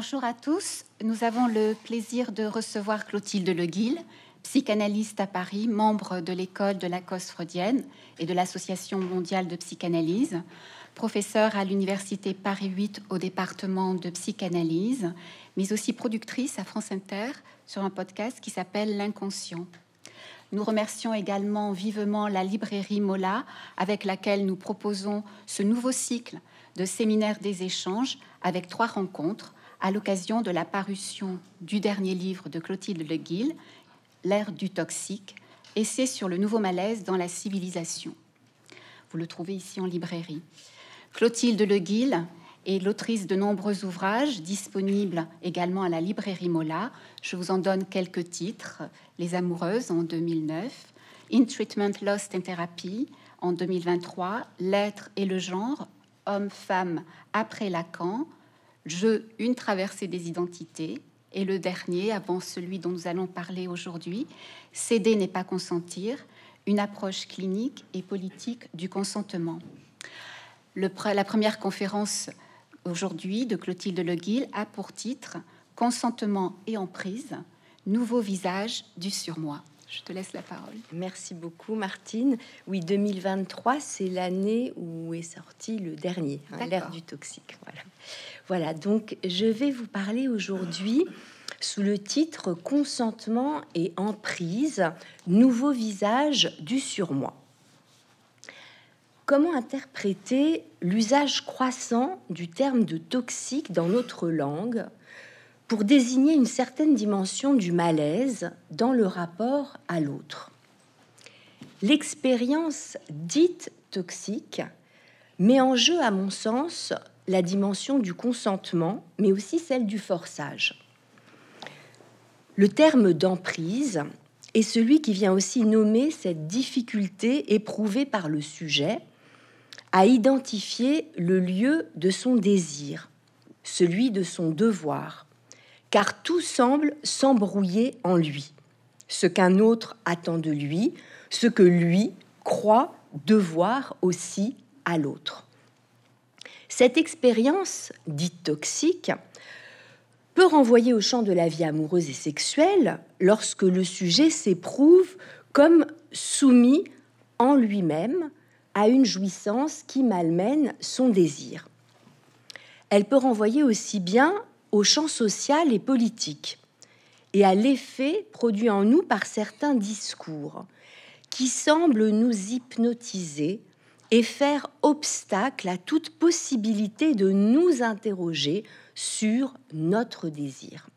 Bonjour à tous. Nous avons le plaisir de recevoir Clotilde Guil, psychanalyste à Paris, membre de l'école de la cause freudienne et de l'Association mondiale de psychanalyse, professeure à l'Université Paris 8 au département de psychanalyse, mais aussi productrice à France Inter sur un podcast qui s'appelle L'inconscient. Nous remercions également vivement la librairie Mola avec laquelle nous proposons ce nouveau cycle de séminaires des échanges avec trois rencontres à l'occasion de la parution du dernier livre de Clotilde Le Guil, « L'ère du toxique, essai sur le nouveau malaise dans la civilisation. Vous le trouvez ici en librairie. Clotilde Le Guil est l'autrice de nombreux ouvrages disponibles également à la librairie Mola. Je vous en donne quelques titres Les Amoureuses en 2009, In Treatment Lost in Therapy en 2023, L'être et le genre, homme-femme après Lacan je, une traversée des identités. Et le dernier, avant celui dont nous allons parler aujourd'hui, Céder n'est pas consentir, une approche clinique et politique du consentement. la première conférence aujourd'hui de Clotilde Guil a pour titre Consentement et emprise, nouveau visage du surmoi. Je te laisse la parole. Merci beaucoup, Martine. Oui, 2023, c'est l'année où est sorti le dernier, hein, l'ère du toxique. Voilà. voilà, donc je vais vous parler aujourd'hui sous le titre Consentement et emprise, nouveau visage du surmoi. Comment interpréter l'usage croissant du terme de toxique dans notre langue, pour désigner une certaine dimension du malaise dans le rapport à l'autre. L'expérience dite toxique met en jeu, à mon sens, la dimension du consentement, mais aussi celle du forçage. Le terme d'emprise est celui qui vient aussi nommer cette difficulté éprouvée par le sujet à identifier le lieu de son désir, celui de son devoir, car tout semble s'embrouiller en lui. Ce qu'un autre attend de lui, ce que lui croit devoir aussi à l'autre. Cette expérience dite toxique peut renvoyer au champ de la vie amoureuse et sexuelle lorsque le sujet s'éprouve comme soumis en lui-même à une jouissance qui malmène son désir. Elle peut renvoyer aussi bien au champ social et politique et à l'effet produit en nous par certains discours qui semblent nous hypnotiser et faire obstacle à toute possibilité de nous interroger sur notre désir.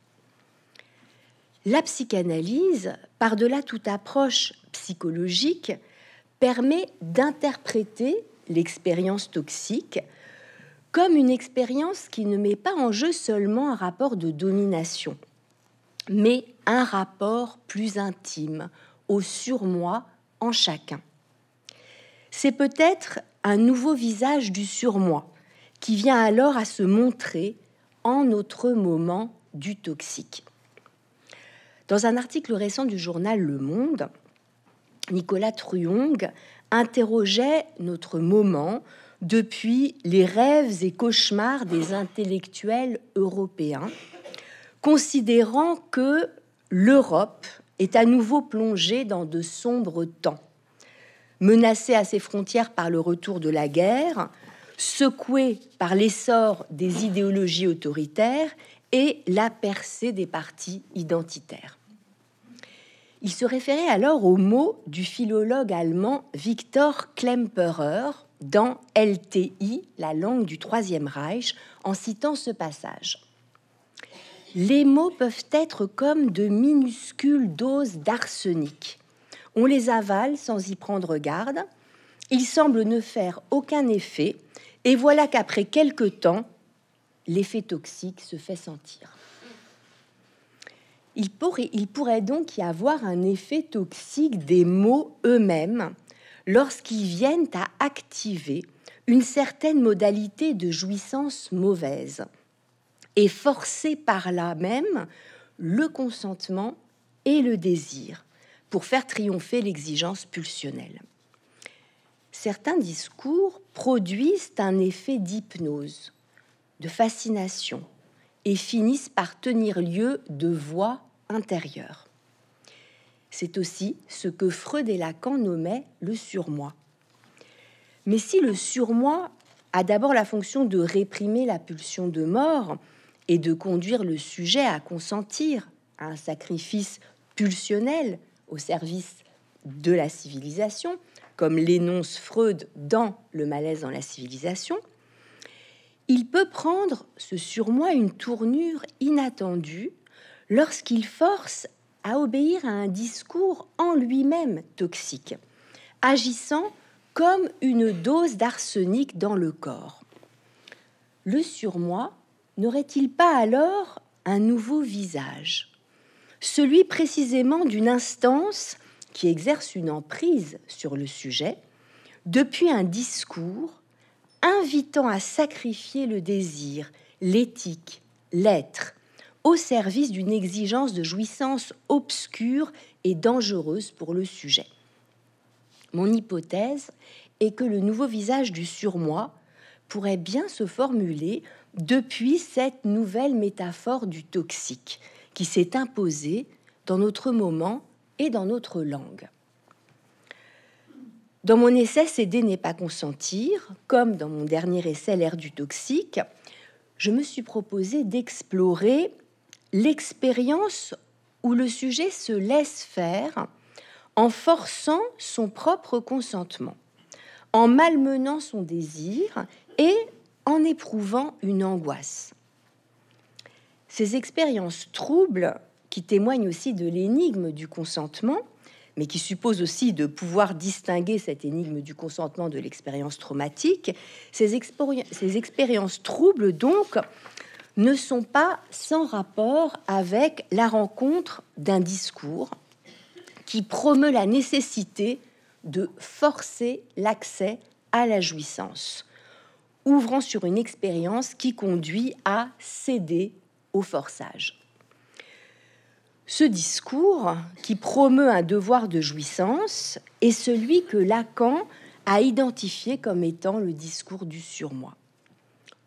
La psychanalyse, par-delà toute approche psychologique, permet d'interpréter l'expérience toxique comme une expérience qui ne met pas en jeu seulement un rapport de domination, mais un rapport plus intime au surmoi en chacun. C'est peut-être un nouveau visage du surmoi qui vient alors à se montrer en notre moment du toxique. Dans un article récent du journal Le Monde, Nicolas Truong interrogeait notre moment depuis les rêves et cauchemars des intellectuels européens, considérant que l'Europe est à nouveau plongée dans de sombres temps, menacée à ses frontières par le retour de la guerre, secouée par l'essor des idéologies autoritaires et la percée des partis identitaires. Il se référait alors aux mots du philologue allemand Victor Klemperer, dans LTI, la langue du Troisième Reich, en citant ce passage. Les mots peuvent être comme de minuscules doses d'arsenic. On les avale sans y prendre garde, ils semblent ne faire aucun effet, et voilà qu'après quelque temps, l'effet toxique se fait sentir. Il pourrait, il pourrait, donc y avoir un effet toxique des mots eux-mêmes lorsqu'ils viennent à activer une certaine modalité de jouissance mauvaise et forcer par là même le consentement et le désir pour faire triompher l'exigence pulsionnelle. Certains discours produisent un effet d'hypnose, de fascination, et finissent par tenir lieu de voix intérieure. C'est aussi ce que Freud et Lacan nommaient le surmoi. Mais si le surmoi a d'abord la fonction de réprimer la pulsion de mort et de conduire le sujet à consentir à un sacrifice pulsionnel au service de la civilisation, comme l'énonce Freud dans Le malaise dans la civilisation, il peut prendre ce surmoi une tournure inattendue lorsqu'il force à obéir à un discours en lui-même toxique, agissant comme une dose d'arsenic dans le corps. Le surmoi n'aurait-il pas alors un nouveau visage Celui précisément d'une instance qui exerce une emprise sur le sujet depuis un discours invitant à sacrifier le désir, l'éthique, l'être, au service d'une exigence de jouissance obscure et dangereuse pour le sujet. Mon hypothèse est que le nouveau visage du surmoi pourrait bien se formuler depuis cette nouvelle métaphore du toxique qui s'est imposée dans notre moment et dans notre langue. Dans mon essai Céder n'est pas consentir, comme dans mon dernier essai L'ère du toxique, je me suis proposé d'explorer l'expérience où le sujet se laisse faire en forçant son propre consentement, en malmenant son désir et en éprouvant une angoisse. Ces expériences troubles, qui témoignent aussi de l'énigme du consentement, mais qui suppose aussi de pouvoir distinguer cette énigme du consentement de l'expérience traumatique, ces, ces expériences troubles donc ne sont pas sans rapport avec la rencontre d'un discours qui promeut la nécessité de forcer l'accès à la jouissance, ouvrant sur une expérience qui conduit à céder au forçage. Ce discours qui promeut un devoir de jouissance est celui que Lacan a identifié comme étant le discours du surmoi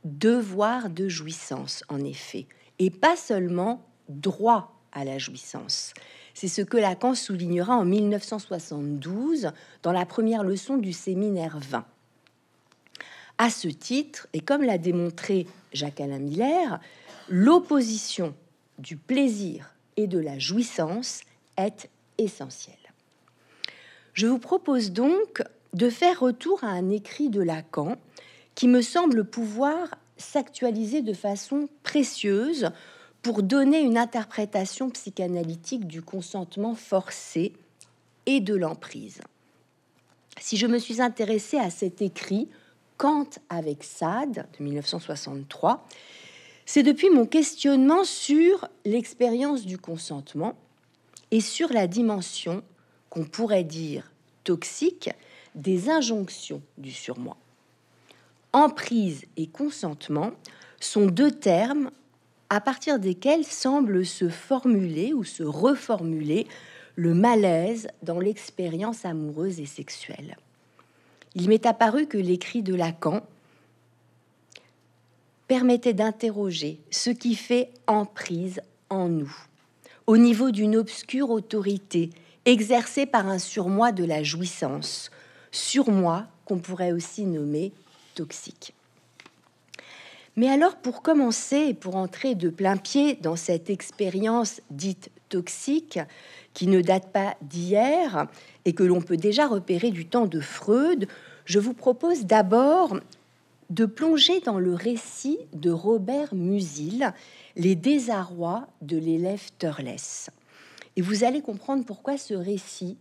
devoir de jouissance, en effet, et pas seulement droit à la jouissance. C'est ce que Lacan soulignera en 1972 dans la première leçon du séminaire 20. À ce titre, et comme l'a démontré Jacques-Alain Miller, l'opposition du plaisir et de la jouissance est essentielle. Je vous propose donc de faire retour à un écrit de Lacan qui me semble pouvoir s'actualiser de façon précieuse pour donner une interprétation psychanalytique du consentement forcé et de l'emprise. Si je me suis intéressée à cet écrit, Kant avec Sade de 1963, c'est depuis mon questionnement sur l'expérience du consentement et sur la dimension qu'on pourrait dire toxique des injonctions du surmoi. Emprise et consentement sont deux termes à partir desquels semble se formuler ou se reformuler le malaise dans l'expérience amoureuse et sexuelle. Il m'est apparu que l'écrit de Lacan permettait d'interroger ce qui fait emprise en nous, au niveau d'une obscure autorité exercée par un surmoi de la jouissance, surmoi qu'on pourrait aussi nommer Toxique. Mais alors, pour commencer et pour entrer de plein pied dans cette expérience dite toxique, qui ne date pas d'hier et que l'on peut déjà repérer du temps de Freud, je vous propose d'abord de plonger dans le récit de Robert Musil, Les désarrois de l'élève Turles. Et vous allez comprendre pourquoi ce récit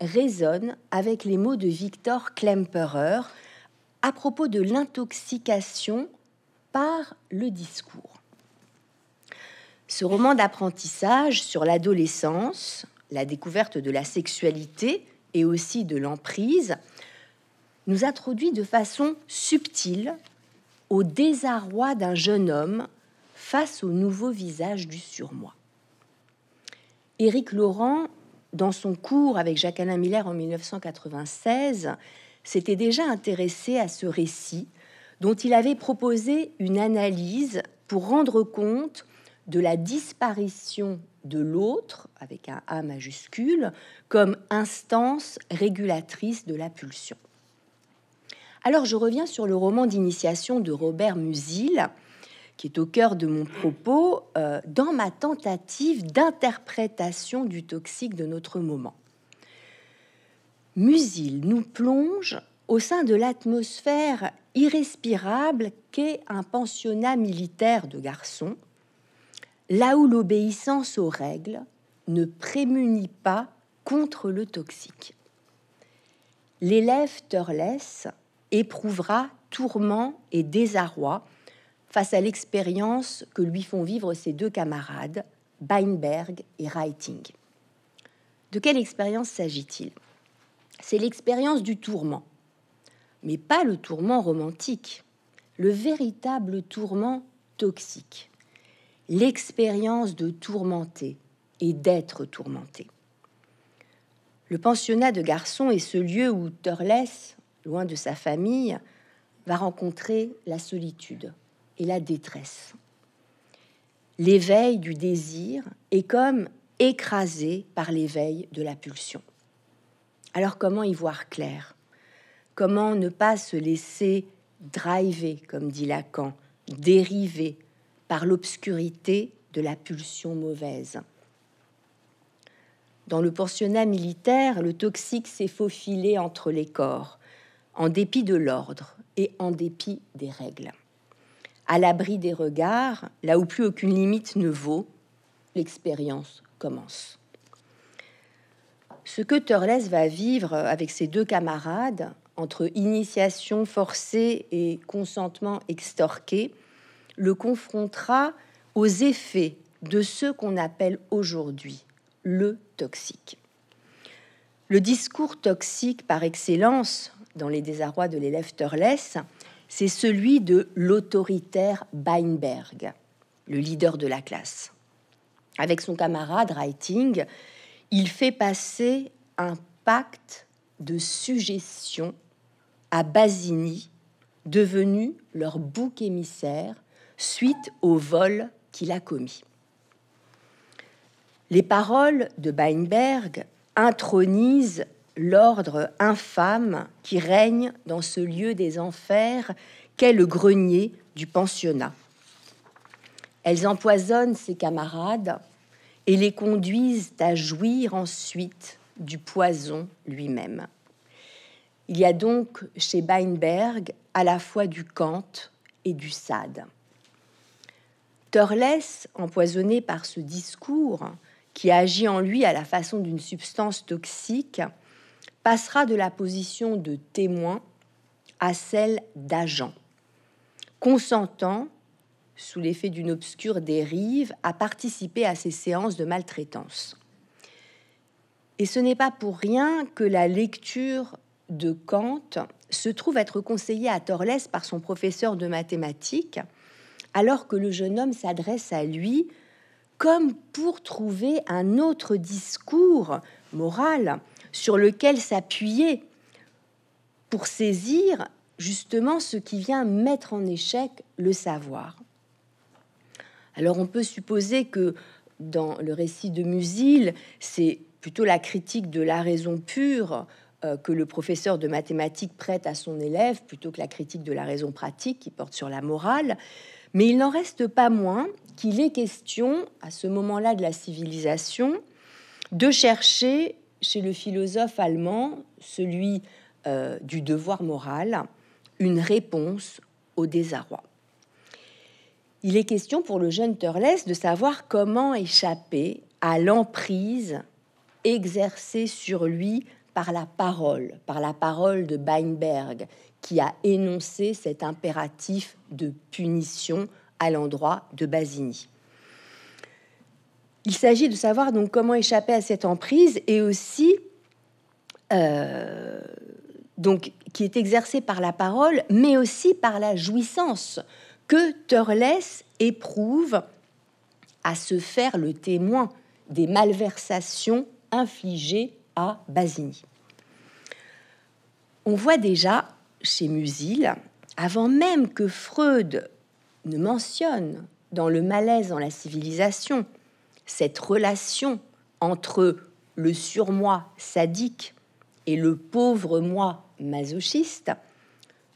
résonne avec les mots de Victor Klemperer, à propos de l'intoxication par le discours. Ce roman d'apprentissage sur l'adolescence, la découverte de la sexualité et aussi de l'emprise, nous introduit de façon subtile au désarroi d'un jeune homme face au nouveau visage du surmoi. Éric Laurent, dans son cours avec jacques Miller en 1996, s'était déjà intéressé à ce récit dont il avait proposé une analyse pour rendre compte de la disparition de l'autre, avec un A majuscule, comme instance régulatrice de la pulsion. Alors je reviens sur le roman d'initiation de Robert Musil, qui est au cœur de mon propos, euh, dans ma tentative d'interprétation du toxique de notre moment. Musil nous plonge au sein de l'atmosphère irrespirable qu'est un pensionnat militaire de garçons, là où l'obéissance aux règles ne prémunit pas contre le toxique. L'élève Turles éprouvera tourment et désarroi face à l'expérience que lui font vivre ses deux camarades, Beinberg et Reiting. De quelle expérience s'agit-il c'est l'expérience du tourment, mais pas le tourment romantique, le véritable tourment toxique, l'expérience de tourmenter et d'être tourmenté. Le pensionnat de garçons est ce lieu où Turles, loin de sa famille, va rencontrer la solitude et la détresse. L'éveil du désir est comme écrasé par l'éveil de la pulsion. Alors comment y voir clair Comment ne pas se laisser driver, comme dit Lacan, dériver par l'obscurité de la pulsion mauvaise Dans le pensionnat militaire, le toxique s'est faufilé entre les corps, en dépit de l'ordre et en dépit des règles. À l'abri des regards, là où plus aucune limite ne vaut, l'expérience commence. Ce que Turles va vivre euh, avec ses deux camarades, entre initiation forcée et consentement extorqué, le confrontera aux effets de ce qu'on appelle aujourd'hui le toxique. Le discours toxique par excellence dans les désarrois de l'élève Turles, c'est celui de l'autoritaire Beinberg, le leader de la classe. Avec son camarade Reiting, il fait passer un pacte de suggestion à Basini, devenu leur bouc émissaire suite au vol qu'il a commis. Les paroles de Beinberg intronisent l'ordre infâme qui règne dans ce lieu des enfers qu'est le grenier du pensionnat. Elles empoisonnent ses camarades, et les conduisent à jouir ensuite du poison lui-même. Il y a donc chez Beinberg à la fois du Kant et du Sade. Torles, empoisonné par ce discours qui agit en lui à la façon d'une substance toxique, passera de la position de témoin à celle d'agent, consentant sous l'effet d'une obscure dérive, à participer à ces séances de maltraitance. Et ce n'est pas pour rien que la lecture de Kant se trouve être conseillée à Torlès par son professeur de mathématiques, alors que le jeune homme s'adresse à lui comme pour trouver un autre discours moral sur lequel s'appuyer pour saisir justement ce qui vient mettre en échec le savoir. Alors on peut supposer que dans le récit de Musil, c'est plutôt la critique de la raison pure euh, que le professeur de mathématiques prête à son élève, plutôt que la critique de la raison pratique qui porte sur la morale. Mais il n'en reste pas moins qu'il est question, à ce moment-là de la civilisation, de chercher chez le philosophe allemand, celui euh, du devoir moral, une réponse au désarroi. Il est question pour le jeune Turles de savoir comment échapper à l'emprise exercée sur lui par la parole, par la parole de Beinberg qui a énoncé cet impératif de punition à l'endroit de Basini. Il s'agit de savoir donc comment échapper à cette emprise et aussi euh, donc qui est exercée par la parole, mais aussi par la jouissance que Turles éprouve à se faire le témoin des malversations infligées à Basini. On voit déjà chez Musil, avant même que Freud ne mentionne dans le malaise dans la civilisation cette relation entre le surmoi sadique et le pauvre moi masochiste,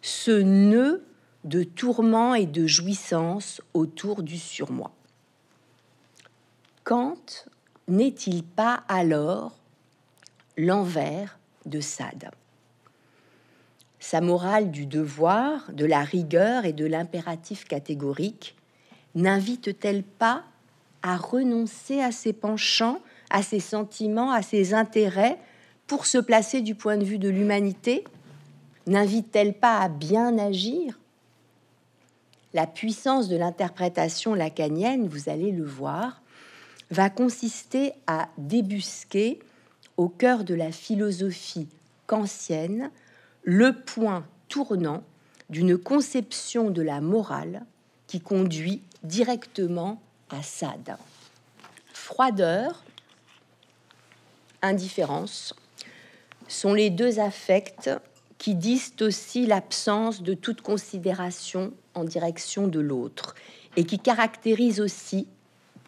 ce nœud de tourments et de jouissances autour du surmoi. Kant n'est-il pas alors l'envers de Sade Sa morale du devoir, de la rigueur et de l'impératif catégorique n'invite-t-elle pas à renoncer à ses penchants, à ses sentiments, à ses intérêts pour se placer du point de vue de l'humanité N'invite-t-elle pas à bien agir la puissance de l'interprétation lacanienne, vous allez le voir, va consister à débusquer au cœur de la philosophie kantienne le point tournant d'une conception de la morale qui conduit directement à Sade. Froideur, indifférence sont les deux affects qui disent aussi l'absence de toute considération en direction de l'autre et qui caractérise aussi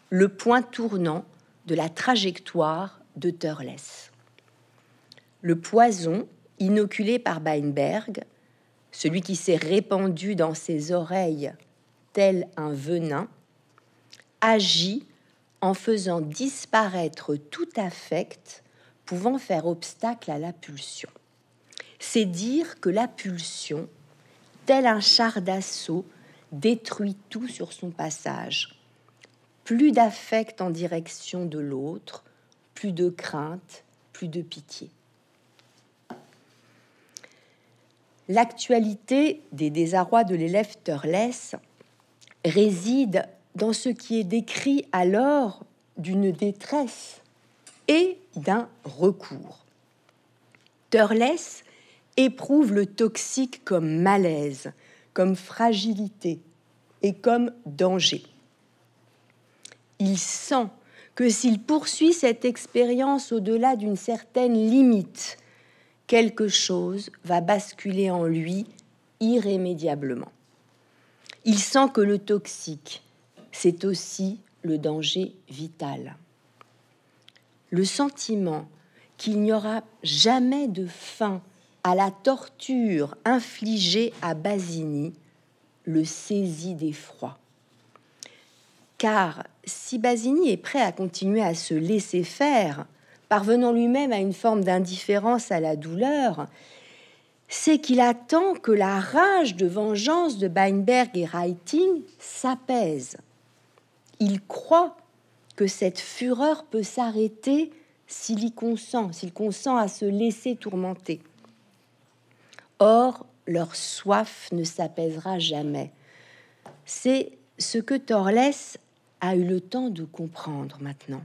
le point tournant de la trajectoire de Turles. Le poison inoculé par beinberg celui qui s'est répandu dans ses oreilles tel un venin, agit en faisant disparaître tout affect pouvant faire obstacle à la pulsion. C'est dire que la pulsion tel un char d'assaut, détruit tout sur son passage. Plus d'affect en direction de l'autre, plus de crainte, plus de pitié. L'actualité des désarrois de l'élève Turles réside dans ce qui est décrit alors d'une détresse et d'un recours. Turles éprouve le toxique comme malaise, comme fragilité et comme danger. Il sent que s'il poursuit cette expérience au-delà d'une certaine limite, quelque chose va basculer en lui irrémédiablement. Il sent que le toxique, c'est aussi le danger vital. Le sentiment qu'il n'y aura jamais de fin à la torture infligée à Basini le saisit d'effroi. Car si Basini est prêt à continuer à se laisser faire, parvenant lui-même à une forme d'indifférence à la douleur, c'est qu'il attend que la rage de vengeance de Beinberg et Reiting s'apaise. Il croit que cette fureur peut s'arrêter s'il y consent, s'il consent à se laisser tourmenter. Or, leur soif ne s'apaisera jamais. C'est ce que Torles a eu le temps de comprendre maintenant.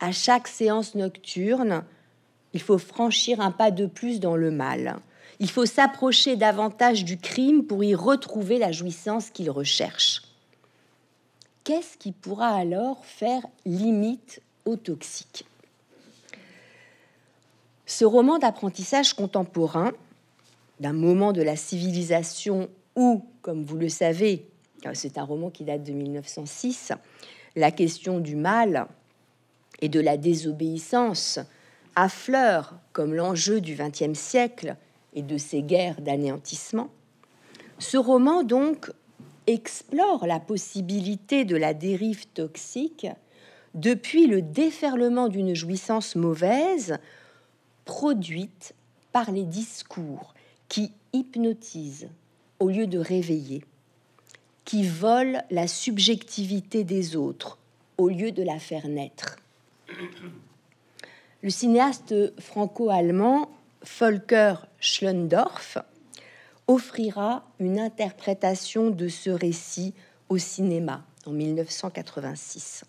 À chaque séance nocturne, il faut franchir un pas de plus dans le mal. Il faut s'approcher davantage du crime pour y retrouver la jouissance qu'il recherche. Qu'est-ce qui pourra alors faire limite au toxique ce roman d'apprentissage contemporain, d'un moment de la civilisation où, comme vous le savez, euh, c'est un roman qui date de 1906, la question du mal et de la désobéissance affleure comme l'enjeu du XXe siècle et de ces guerres d'anéantissement. Ce roman, donc, explore la possibilité de la dérive toxique depuis le déferlement d'une jouissance mauvaise produite par les discours qui hypnotisent au lieu de réveiller, qui volent la subjectivité des autres au lieu de la faire naître. Le cinéaste franco-allemand Volker Schlöndorff offrira une interprétation de ce récit au cinéma en 1986.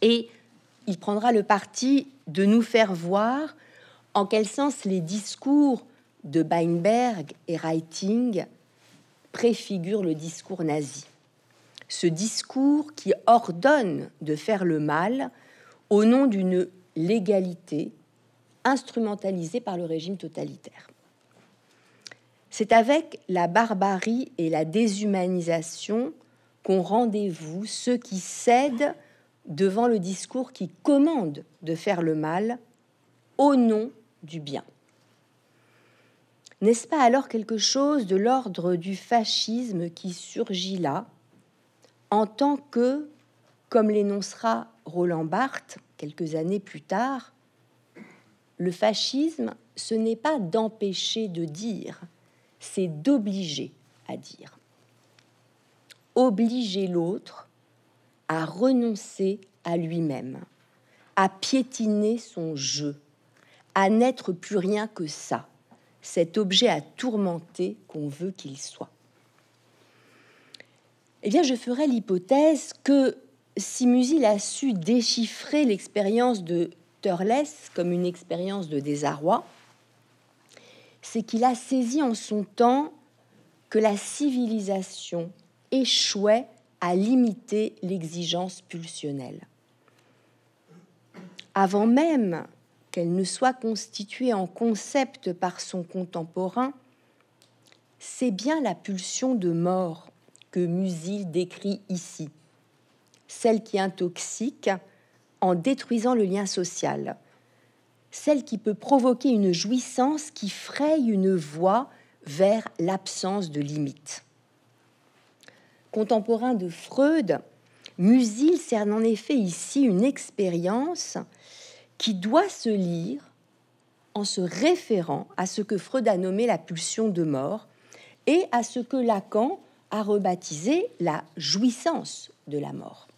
Et il prendra le parti de nous faire voir en quel sens les discours de Weinberg et Reiting préfigurent le discours nazi. Ce discours qui ordonne de faire le mal au nom d'une légalité instrumentalisée par le régime totalitaire. C'est avec la barbarie et la déshumanisation qu'ont rendez-vous ceux qui cèdent devant le discours qui commande de faire le mal au nom du bien. N'est-ce pas alors quelque chose de l'ordre du fascisme qui surgit là, en tant que, comme l'énoncera Roland Barthes quelques années plus tard, le fascisme, ce n'est pas d'empêcher de dire, c'est d'obliger à dire. Obliger l'autre à renoncer à lui-même, à piétiner son jeu, à n'être plus rien que ça, cet objet à tourmenter qu'on veut qu'il soit Eh bien, je ferai l'hypothèse que si Musil a su déchiffrer l'expérience de Turles comme une expérience de désarroi, c'est qu'il a saisi en son temps que la civilisation échouait à limiter l'exigence pulsionnelle. Avant même qu'elle ne soit constituée en concept par son contemporain, c'est bien la pulsion de mort que Musil décrit ici, celle qui intoxique en détruisant le lien social, celle qui peut provoquer une jouissance qui fraye une voie vers l'absence de limite. Contemporain de Freud, Musil cerne en effet ici une expérience qui doit se lire en se référant à ce que Freud a nommé la pulsion de mort et à ce que Lacan a rebaptisé la jouissance de la mort.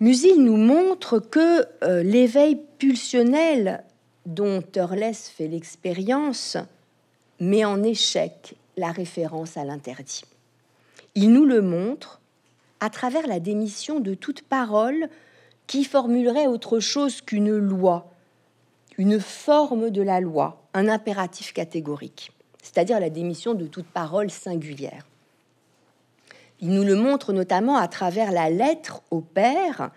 Musil nous montre que euh, l'éveil pulsionnel dont Turles fait l'expérience met en échec la référence à l'interdit. Il nous le montre à travers la démission de toute parole qui formulerait autre chose qu'une loi, une forme de la loi, un impératif catégorique, c'est-à-dire la démission de toute parole singulière. Il nous le montre notamment à travers la lettre au père,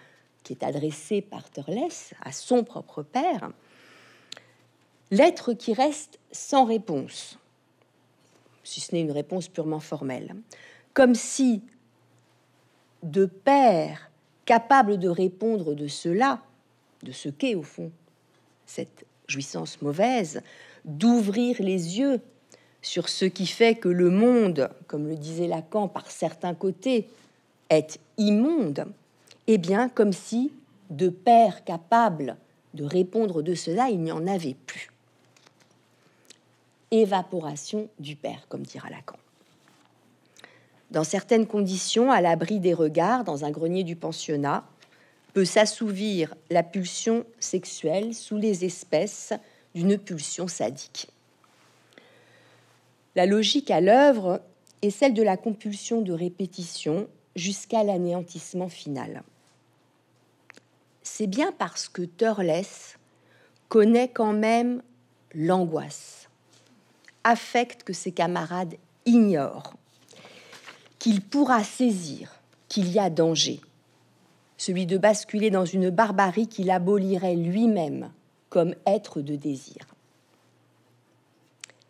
qui est adressée par Turles à son propre père, lettre qui reste sans réponse, si ce n'est une réponse purement formelle, comme si de père capable de répondre de cela, de ce qu'est au fond cette jouissance mauvaise, d'ouvrir les yeux sur ce qui fait que le monde, comme le disait Lacan par certains côtés, est immonde, eh bien comme si de père capable de répondre de cela, il n'y en avait plus. Évaporation du père, comme dira Lacan dans certaines conditions, à l'abri des regards, dans un grenier du pensionnat, peut s'assouvir la pulsion sexuelle sous les espèces d'une pulsion sadique. La logique à l'œuvre est celle de la compulsion de répétition jusqu'à l'anéantissement final. C'est bien parce que Turles connaît quand même l'angoisse, affecte que ses camarades ignorent qu'il pourra saisir qu'il y a danger, celui de basculer dans une barbarie qu'il abolirait lui-même comme être de désir.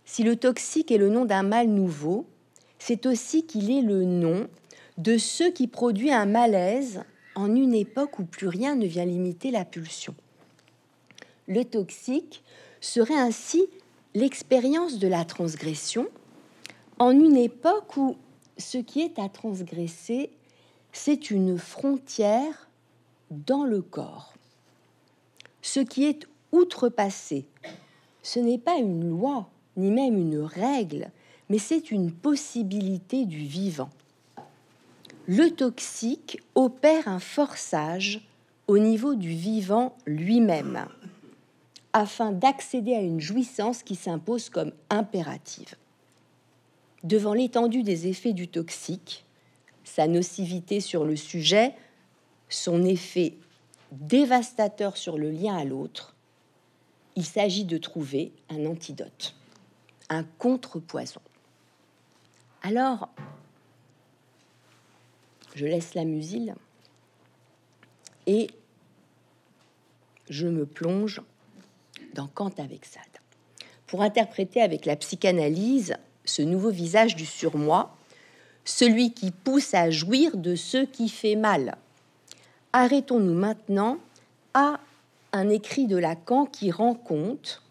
Si le toxique est le nom d'un mal nouveau, c'est aussi qu'il est le nom de ceux qui produisent un malaise en une époque où plus rien ne vient limiter la pulsion. Le toxique serait ainsi l'expérience de la transgression en une époque où ce qui est à transgresser, c'est une frontière dans le corps. Ce qui est outrepassé, ce n'est pas une loi, ni même une règle, mais c'est une possibilité du vivant. Le toxique opère un forçage au niveau du vivant lui-même, afin d'accéder à une jouissance qui s'impose comme impérative devant l'étendue des effets du toxique, sa nocivité sur le sujet, son effet dévastateur sur le lien à l'autre, il s'agit de trouver un antidote, un contrepoison. Alors, je laisse la musile et je me plonge dans Kant avec Sade pour interpréter avec la psychanalyse ce nouveau visage du surmoi, celui qui pousse à jouir de ce qui fait mal. Arrêtons-nous maintenant à un écrit de Lacan qui rend compte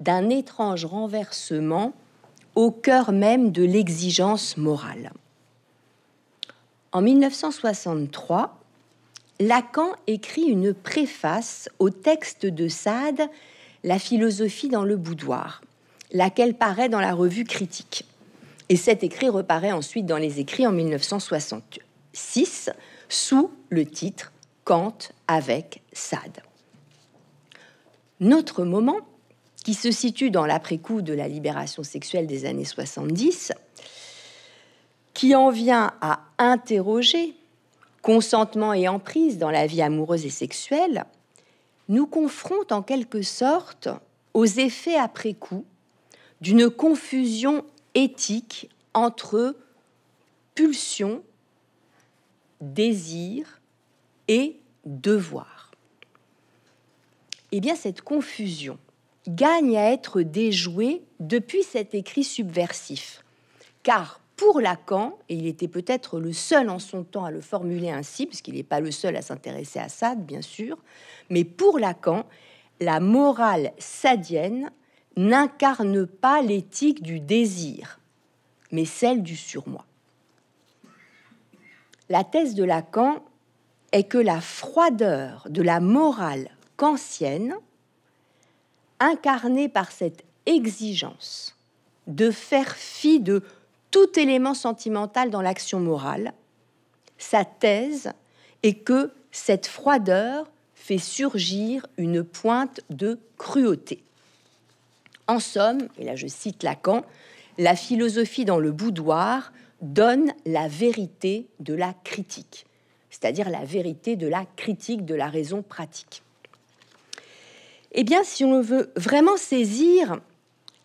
d'un étrange renversement au cœur même de l'exigence morale. En 1963, Lacan écrit une préface au texte de Sade, La philosophie dans le boudoir laquelle paraît dans la revue Critique. Et cet écrit reparaît ensuite dans les écrits en 1966 sous le titre Kant avec Sade. Notre moment, qui se situe dans l'après-coup de la libération sexuelle des années 70, qui en vient à interroger consentement et emprise dans la vie amoureuse et sexuelle, nous confronte en quelque sorte aux effets après-coup d'une confusion éthique entre pulsion, désir et devoir. Eh bien, cette confusion gagne à être déjouée depuis cet écrit subversif, car pour Lacan, et il était peut-être le seul en son temps à le formuler ainsi, puisqu'il n'est pas le seul à s'intéresser à Sade, bien sûr, mais pour Lacan, la morale sadienne n'incarne pas l'éthique du désir, mais celle du surmoi. La thèse de Lacan est que la froideur de la morale kantienne, incarnée par cette exigence de faire fi de tout élément sentimental dans l'action morale, sa thèse est que cette froideur fait surgir une pointe de cruauté. En somme, et là je cite Lacan, la philosophie dans le boudoir donne la vérité de la critique, c'est-à-dire la vérité de la critique de la raison pratique. Eh bien, si on veut vraiment saisir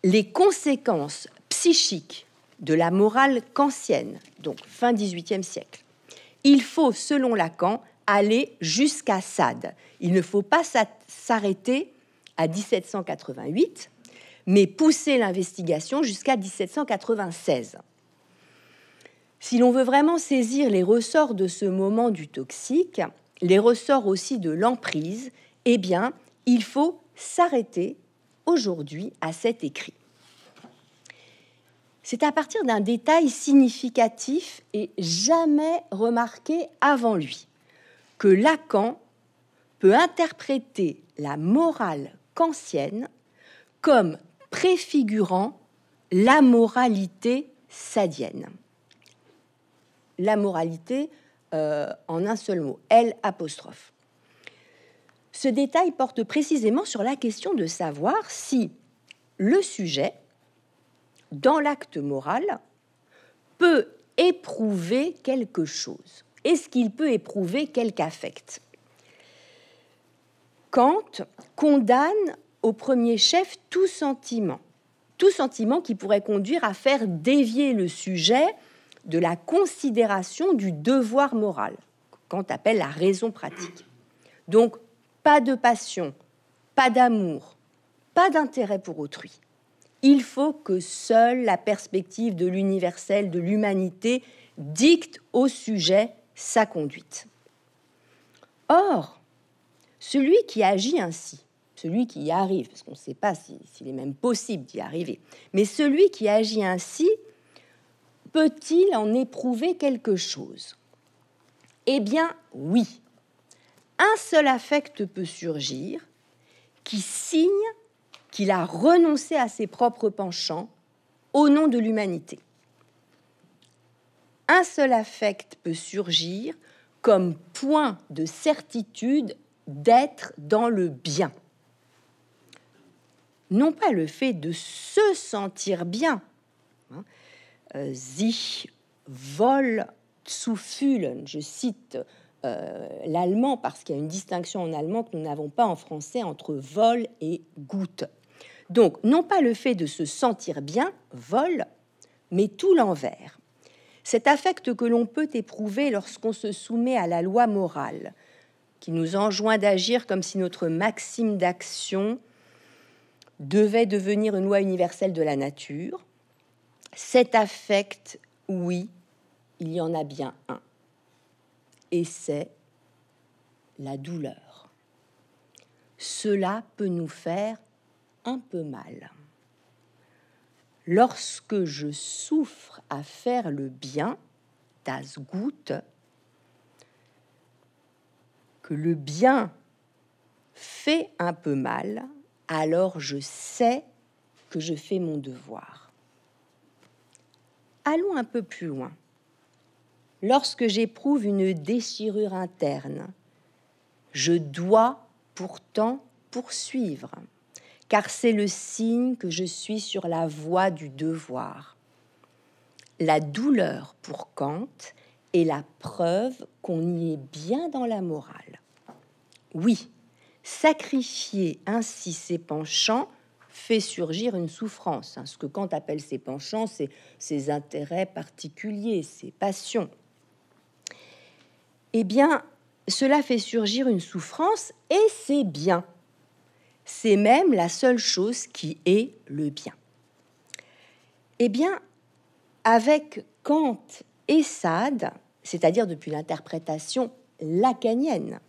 les conséquences psychiques de la morale kantienne, donc fin 18e siècle, il faut, selon Lacan, aller jusqu'à Sade. Il ne faut pas s'arrêter à 1788, mais pousser l'investigation jusqu'à 1796. Si l'on veut vraiment saisir les ressorts de ce moment du toxique, les ressorts aussi de l'emprise, eh bien, il faut s'arrêter aujourd'hui à cet écrit. C'est à partir d'un détail significatif et jamais remarqué avant lui que Lacan peut interpréter la morale kantienne comme préfigurant la moralité sadienne. La moralité euh, en un seul mot, L apostrophe. Ce détail porte précisément sur la question de savoir si le sujet, dans l'acte moral, peut éprouver quelque chose. Est-ce qu'il peut éprouver quelque affect Kant condamne au premier chef tout sentiment, tout sentiment qui pourrait conduire à faire dévier le sujet de la considération du devoir moral, qu'on appelle la raison pratique. Donc, pas de passion, pas d'amour, pas d'intérêt pour autrui. Il faut que seule la perspective de l'universel, de l'humanité, dicte au sujet sa conduite. Or, celui qui agit ainsi, celui qui y arrive, parce qu'on ne sait pas s'il est même possible d'y arriver, mais celui qui agit ainsi, peut-il en éprouver quelque chose Eh bien oui. Un seul affect peut surgir qui signe qu'il a renoncé à ses propres penchants au nom de l'humanité. Un seul affect peut surgir comme point de certitude d'être dans le bien non pas le fait de se sentir bien, hein, euh, vol, sich zu fühlen, je cite euh, l'allemand parce qu'il y a une distinction en allemand que nous n'avons pas en français entre vol et goutte. Donc, non pas le fait de se sentir bien, vol, mais tout l'envers. Cet affect que l'on peut éprouver lorsqu'on se soumet à la loi morale, qui nous enjoint d'agir comme si notre maxime d'action devait devenir une loi universelle de la nature. Cet affect, oui, il y en a bien un. Et c'est la douleur. Cela peut nous faire un peu mal. Lorsque je souffre à faire le bien, das goutte, que le bien fait un peu mal, alors je sais que je fais mon devoir. Allons un peu plus loin. Lorsque j'éprouve une déchirure interne, je dois pourtant poursuivre, car c'est le signe que je suis sur la voie du devoir. La douleur pour Kant est la preuve qu'on y est bien dans la morale. Oui, Sacrifier ainsi ses penchants fait surgir une souffrance. Ce que Kant appelle ses penchants, ses intérêts particuliers, ses passions. Eh bien, cela fait surgir une souffrance et c'est bien. C'est même la seule chose qui est le bien. Eh bien, avec Kant et Sade, c'est-à-dire depuis l'interprétation lacanienne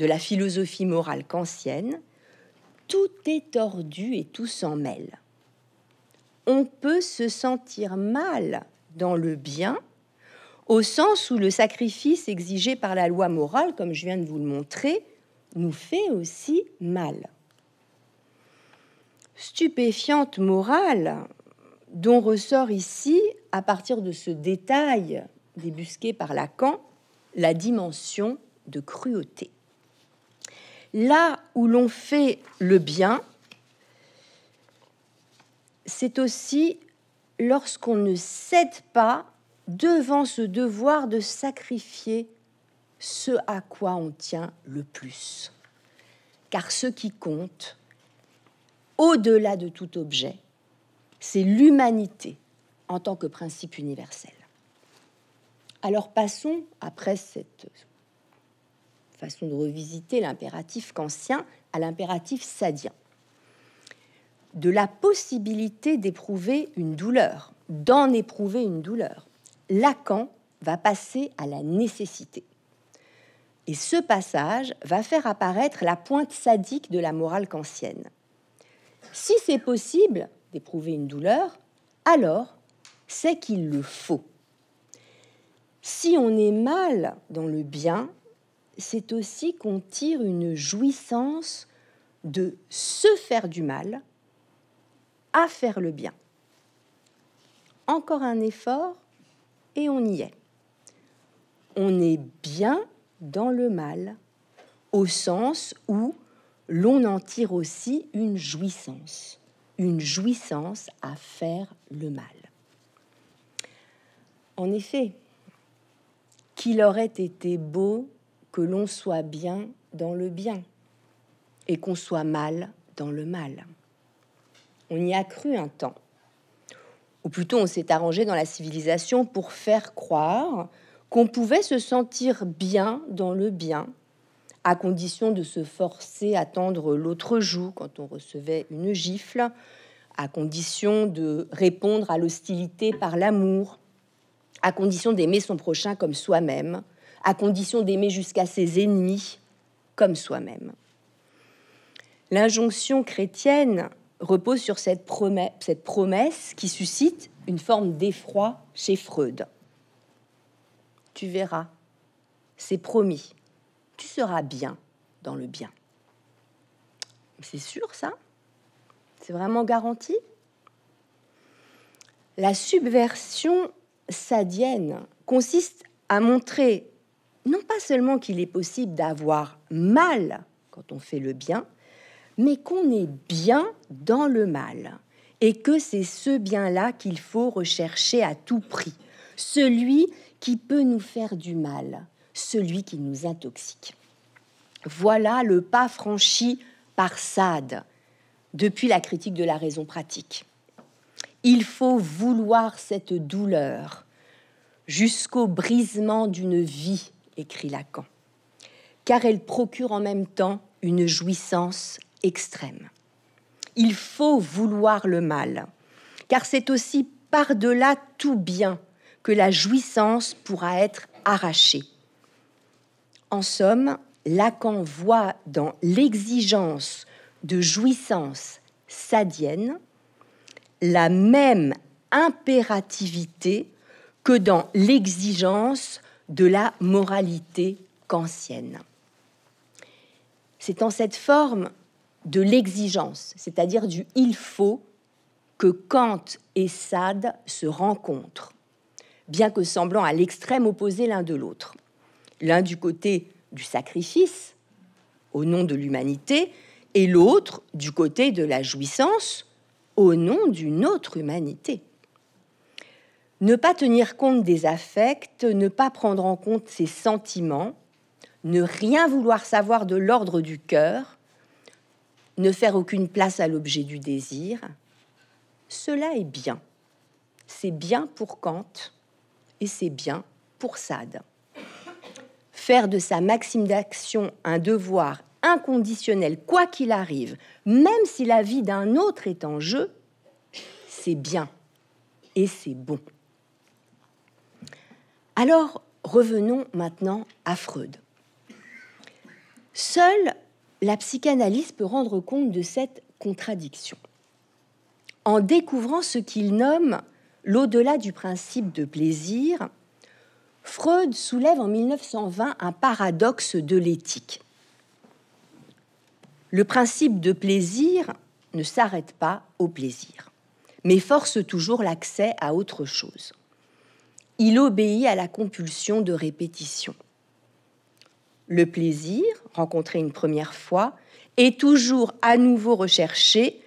de la philosophie morale kantienne, tout est tordu et tout s'en mêle. On peut se sentir mal dans le bien, au sens où le sacrifice exigé par la loi morale, comme je viens de vous le montrer, nous fait aussi mal. Stupéfiante morale dont ressort ici, à partir de ce détail débusqué par Lacan, la dimension de cruauté. Là où l'on fait le bien, c'est aussi lorsqu'on ne cède pas devant ce devoir de sacrifier ce à quoi on tient le plus. Car ce qui compte, au-delà de tout objet, c'est l'humanité en tant que principe universel. Alors passons, après cette façon de revisiter l'impératif kantien à l'impératif sadien, de la possibilité d'éprouver une douleur, d'en éprouver une douleur. Lacan va passer à la nécessité. Et ce passage va faire apparaître la pointe sadique de la morale kantienne. Si c'est possible d'éprouver une douleur, alors c'est qu'il le faut. Si on est mal dans le bien, c'est aussi qu'on tire une jouissance de se faire du mal à faire le bien. Encore un effort et on y est. On est bien dans le mal, au sens où l'on en tire aussi une jouissance, une jouissance à faire le mal. En effet, qu'il aurait été beau que l'on soit bien dans le bien et qu'on soit mal dans le mal. On y a cru un temps, ou plutôt on s'est arrangé dans la civilisation pour faire croire qu'on pouvait se sentir bien dans le bien, à condition de se forcer à tendre l'autre joue quand on recevait une gifle, à condition de répondre à l'hostilité par l'amour, à condition d'aimer son prochain comme soi-même, à condition d'aimer jusqu'à ses ennemis comme soi-même. L'injonction chrétienne repose sur cette promesse, cette promesse qui suscite une forme d'effroi chez Freud. Tu verras, c'est promis, tu seras bien dans le bien. C'est sûr ça C'est vraiment garanti La subversion sadienne consiste à montrer non pas seulement qu'il est possible d'avoir mal quand on fait le bien, mais qu'on est bien dans le mal et que c'est ce bien-là qu'il faut rechercher à tout prix, celui qui peut nous faire du mal, celui qui nous intoxique. Voilà le pas franchi par Sade depuis la critique de la raison pratique. Il faut vouloir cette douleur jusqu'au brisement d'une vie écrit Lacan, car elle procure en même temps une jouissance extrême. Il faut vouloir le mal, car c'est aussi par-delà tout bien que la jouissance pourra être arrachée. En somme, Lacan voit dans l'exigence de jouissance sadienne la même impérativité que dans l'exigence de la moralité kantienne. C'est en cette forme de l'exigence, c'est-à-dire du il faut, que Kant et Sade se rencontrent, bien que semblant à l'extrême opposé l'un de l'autre. L'un du côté du sacrifice, au nom de l'humanité, et l'autre du côté de la jouissance, au nom d'une autre humanité. Ne pas tenir compte des affects, ne pas prendre en compte ses sentiments, ne rien vouloir savoir de l'ordre du cœur, ne faire aucune place à l'objet du désir, cela est bien. C'est bien pour Kant et c'est bien pour Sade. Faire de sa maxime d'action un devoir inconditionnel, quoi qu'il arrive, même si la vie d'un autre est en jeu, c'est bien et c'est bon. Alors, revenons maintenant à Freud. Seule la psychanalyse peut rendre compte de cette contradiction. En découvrant ce qu'il nomme l'au-delà du principe de plaisir, Freud soulève en 1920 un paradoxe de l'éthique. Le principe de plaisir ne s'arrête pas au plaisir, mais force toujours l'accès à autre chose il obéit à la compulsion de répétition. Le plaisir, rencontré une première fois, est toujours à nouveau recherché,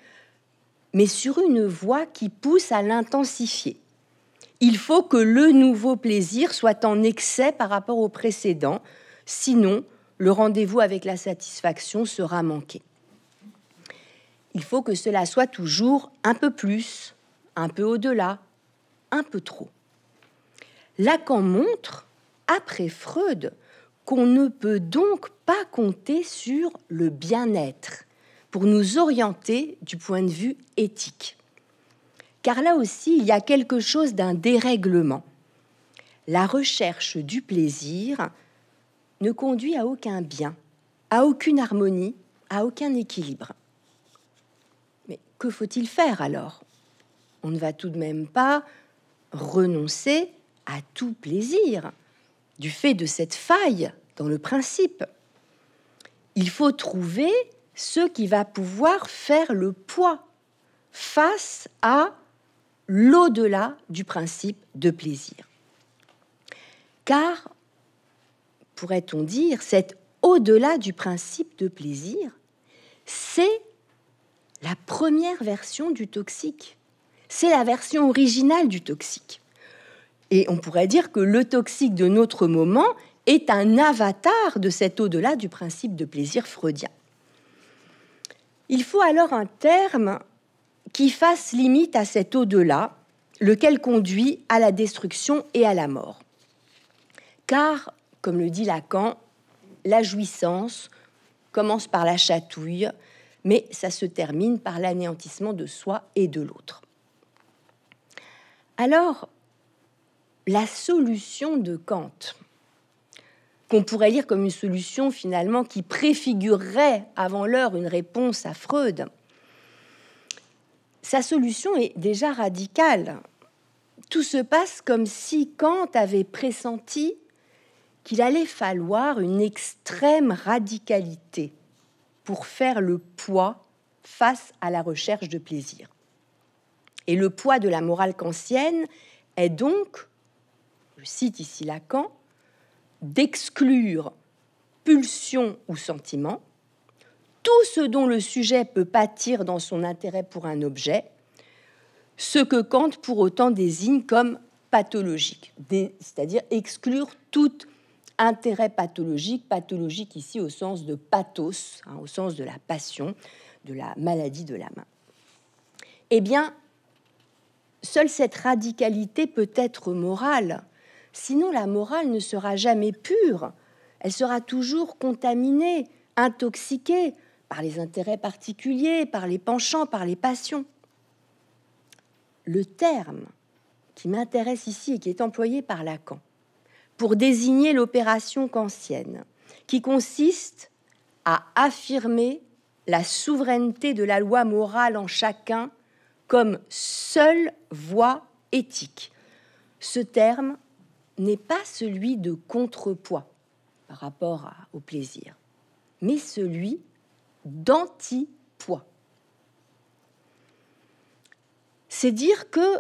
mais sur une voie qui pousse à l'intensifier. Il faut que le nouveau plaisir soit en excès par rapport au précédent, sinon le rendez-vous avec la satisfaction sera manqué. Il faut que cela soit toujours un peu plus, un peu au-delà, un peu trop. Lacan montre, après Freud, qu'on ne peut donc pas compter sur le bien-être pour nous orienter du point de vue éthique. Car là aussi, il y a quelque chose d'un dérèglement. La recherche du plaisir ne conduit à aucun bien, à aucune harmonie, à aucun équilibre. Mais que faut-il faire alors On ne va tout de même pas renoncer à tout plaisir du fait de cette faille dans le principe. Il faut trouver ce qui va pouvoir faire le poids face à l'au-delà du principe de plaisir. Car, pourrait-on dire, cet au-delà du principe de plaisir, c'est la première version du toxique. C'est la version originale du toxique. Et on pourrait dire que le toxique de notre moment est un avatar de cet au-delà du principe de plaisir freudien. Il faut alors un terme qui fasse limite à cet au-delà, lequel conduit à la destruction et à la mort. Car, comme le dit Lacan, la jouissance commence par la chatouille, mais ça se termine par l'anéantissement de soi et de l'autre. Alors, la solution de Kant, qu'on pourrait lire comme une solution finalement qui préfigurerait avant l'heure une réponse à Freud, sa solution est déjà radicale. Tout se passe comme si Kant avait pressenti qu'il allait falloir une extrême radicalité pour faire le poids face à la recherche de plaisir. Et le poids de la morale kantienne est donc cite ici Lacan, d'exclure pulsion ou sentiment, tout ce dont le sujet peut pâtir dans son intérêt pour un objet, ce que Kant pour autant désigne comme pathologique, c'est-à-dire exclure tout intérêt pathologique, pathologique ici au sens de pathos, hein, au sens de la passion, de la maladie de la main. Eh bien, seule cette radicalité peut être morale, Sinon, la morale ne sera jamais pure. Elle sera toujours contaminée, intoxiquée par les intérêts particuliers, par les penchants, par les passions. Le terme qui m'intéresse ici et qui est employé par Lacan pour désigner l'opération kantienne, qui consiste à affirmer la souveraineté de la loi morale en chacun comme seule voie éthique. Ce terme n'est pas celui de contrepoids par rapport au plaisir, mais celui d'antipoids. C'est dire que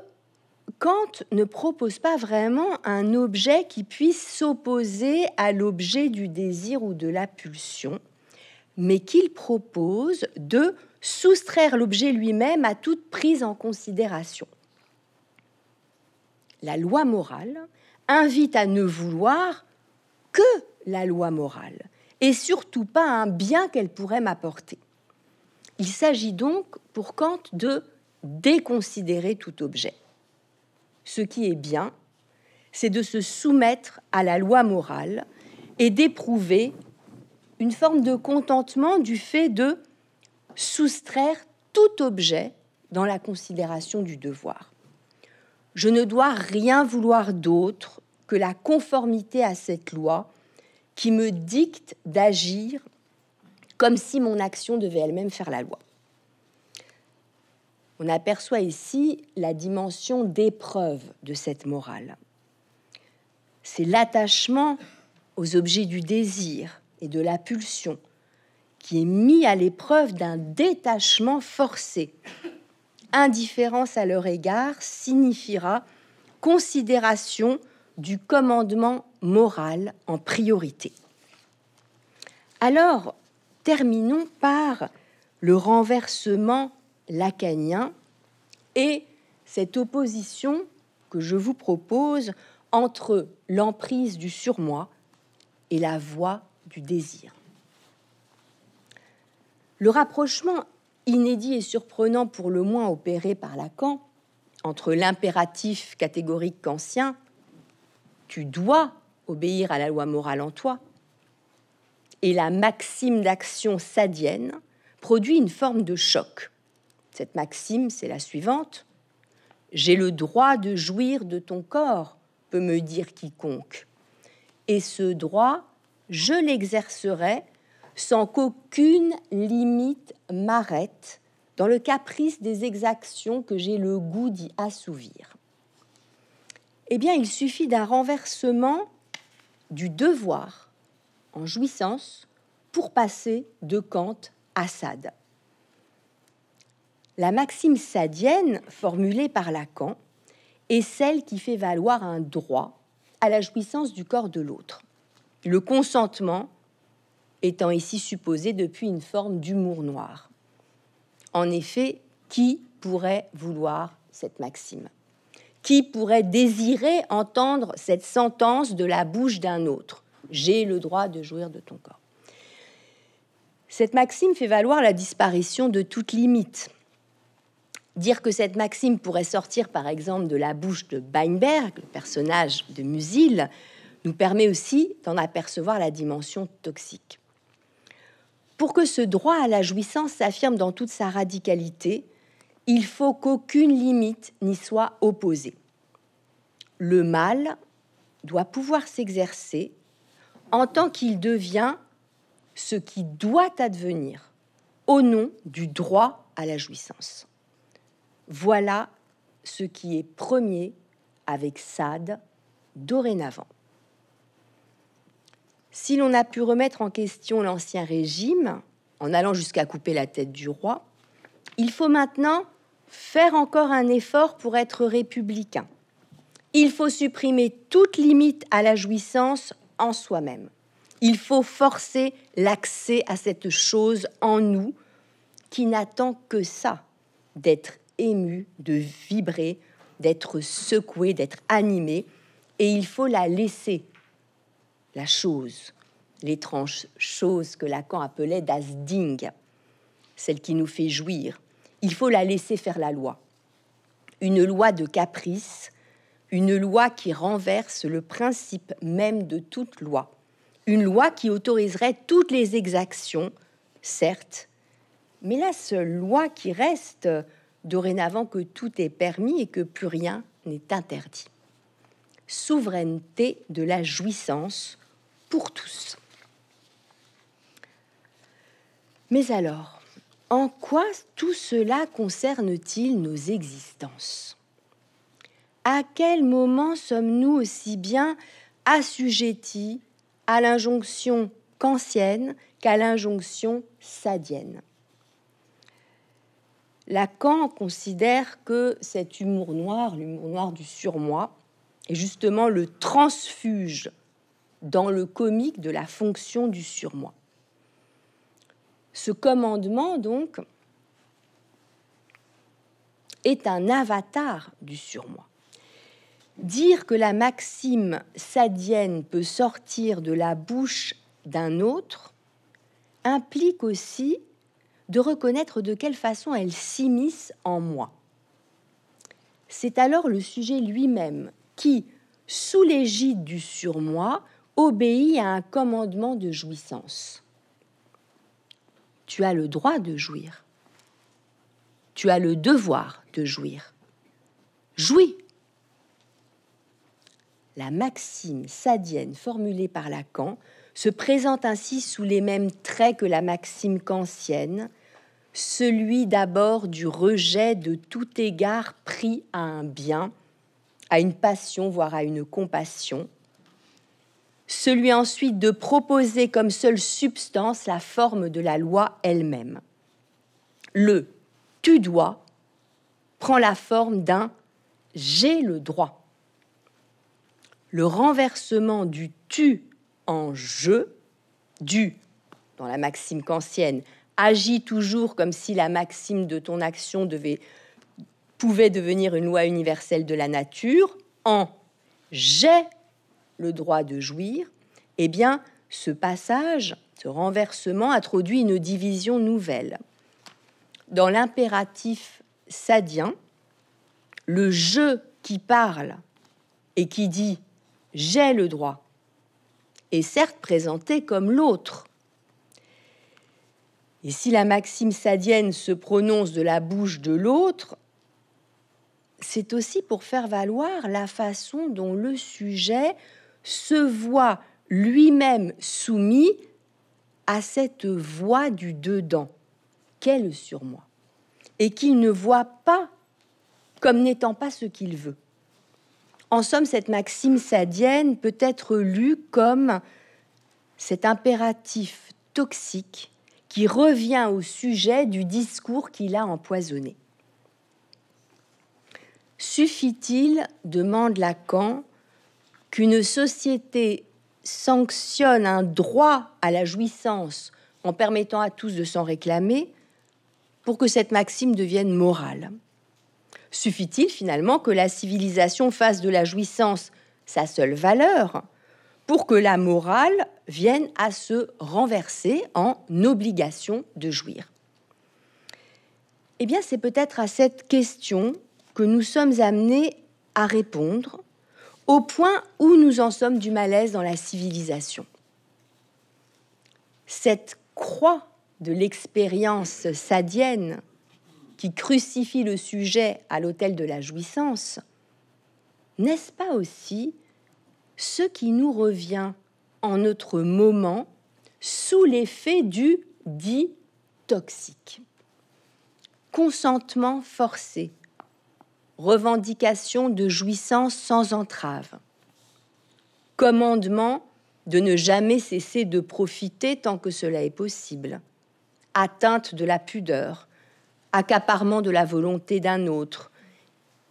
Kant ne propose pas vraiment un objet qui puisse s'opposer à l'objet du désir ou de la pulsion, mais qu'il propose de soustraire l'objet lui-même à toute prise en considération. La loi morale invite à ne vouloir que la loi morale, et surtout pas un bien qu'elle pourrait m'apporter. Il s'agit donc pour Kant de déconsidérer tout objet. Ce qui est bien, c'est de se soumettre à la loi morale et d'éprouver une forme de contentement du fait de soustraire tout objet dans la considération du devoir. Je ne dois rien vouloir d'autre que la conformité à cette loi qui me dicte d'agir comme si mon action devait elle-même faire la loi. On aperçoit ici la dimension d'épreuve de cette morale. C'est l'attachement aux objets du désir et de la pulsion qui est mis à l'épreuve d'un détachement forcé indifférence à leur égard signifiera considération du commandement moral en priorité. Alors, terminons par le renversement lacanien et cette opposition que je vous propose entre l'emprise du surmoi et la voie du désir. Le rapprochement inédit et surprenant pour le moins opéré par Lacan, entre l'impératif catégorique ancien, tu dois obéir à la loi morale en toi et la maxime d'action sadienne produit une forme de choc. Cette maxime, c'est la suivante j'ai le droit de jouir de ton corps, peut me dire quiconque. Et ce droit, je l'exercerai sans qu'aucune limite m'arrête dans le caprice des exactions que j'ai le goût d'y assouvir. Eh bien, il suffit d'un renversement du devoir en jouissance pour passer de Kant à Sade. La maxime sadienne formulée par Lacan est celle qui fait valoir un droit à la jouissance du corps de l'autre. Le consentement étant ici supposé depuis une forme d'humour noir. En effet, qui pourrait vouloir cette maxime Qui pourrait désirer entendre cette sentence de la bouche d'un autre J'ai le droit de jouir de ton corps. Cette maxime fait valoir la disparition de toute limite. Dire que cette maxime pourrait sortir par exemple de la bouche de Beinberg, le personnage de Musil, nous permet aussi d'en apercevoir la dimension toxique. Pour que ce droit à la jouissance s'affirme dans toute sa radicalité, il faut qu'aucune limite n'y soit opposée. Le mal doit pouvoir s'exercer en tant qu'il devient ce qui doit advenir au nom du droit à la jouissance. Voilà ce qui est premier avec Sade dorénavant. Si l'on a pu remettre en question l'ancien régime, en allant jusqu'à couper la tête du roi, il faut maintenant faire encore un effort pour être républicain. Il faut supprimer toute limite à la jouissance en soi-même. Il faut forcer l'accès à cette chose en nous qui n'attend que ça, d'être ému, de vibrer, d'être secoué, d'être animé, et il faut la laisser la chose, l'étrange chose que Lacan appelait das Ding, celle qui nous fait jouir. Il faut la laisser faire la loi. Une loi de caprice, une loi qui renverse le principe même de toute loi, une loi qui autoriserait toutes les exactions, certes, mais la seule loi qui reste dorénavant que tout est permis et que plus rien n'est interdit. Souveraineté de la jouissance, tous. Mais alors, en quoi tout cela concerne-t-il nos existences À quel moment sommes-nous aussi bien assujettis à l'injonction kantienne qu'à l'injonction sadienne Lacan considère que cet humour noir, l'humour noir du surmoi, est justement le transfuge dans le comique de la fonction du surmoi. Ce commandement, donc, est un avatar du surmoi. Dire que la maxime sadienne peut sortir de la bouche d'un autre implique aussi de reconnaître de quelle façon elle s'immisce en moi. C'est alors le sujet lui-même qui, sous l'égide du surmoi, obéit à un commandement de jouissance. Tu as le droit de jouir. Tu as le devoir de jouir. Jouis. La maxime sadienne formulée par Lacan se présente ainsi sous les mêmes traits que la maxime kantienne, celui d'abord du rejet de tout égard pris à un bien, à une passion, voire à une compassion, celui ensuite de proposer comme seule substance la forme de la loi elle-même. Le tu dois prend la forme d'un j'ai le droit. Le renversement du tu en je, du dans la maxime kantienne, agit toujours comme si la maxime de ton action devait, pouvait devenir une loi universelle de la nature, en j'ai le droit de jouir, eh bien, ce passage, ce renversement introduit une division nouvelle. Dans l'impératif sadien, le je qui parle et qui dit j'ai le droit est certes présenté comme l'autre. Et si la maxime sadienne se prononce de la bouche de l'autre, c'est aussi pour faire valoir la façon dont le sujet se voit lui-même soumis à cette voix du dedans qu'est le surmoi et qu'il ne voit pas comme n'étant pas ce qu'il veut. En somme, cette maxime sadienne peut être lue comme cet impératif toxique qui revient au sujet du discours qu'il a empoisonné. Suffit-il, demande Lacan, qu'une société sanctionne un droit à la jouissance en permettant à tous de s'en réclamer pour que cette maxime devienne morale Suffit-il finalement que la civilisation fasse de la jouissance sa seule valeur pour que la morale vienne à se renverser en obligation de jouir Eh bien, c'est peut-être à cette question que nous sommes amenés à répondre au point où nous en sommes du malaise dans la civilisation. Cette croix de l'expérience sadienne qui crucifie le sujet à l'autel de la jouissance, n'est-ce pas aussi ce qui nous revient en notre moment sous l'effet du dit toxique Consentement forcé, revendication de jouissance sans entrave, commandement de ne jamais cesser de profiter tant que cela est possible, atteinte de la pudeur, accaparement de la volonté d'un autre,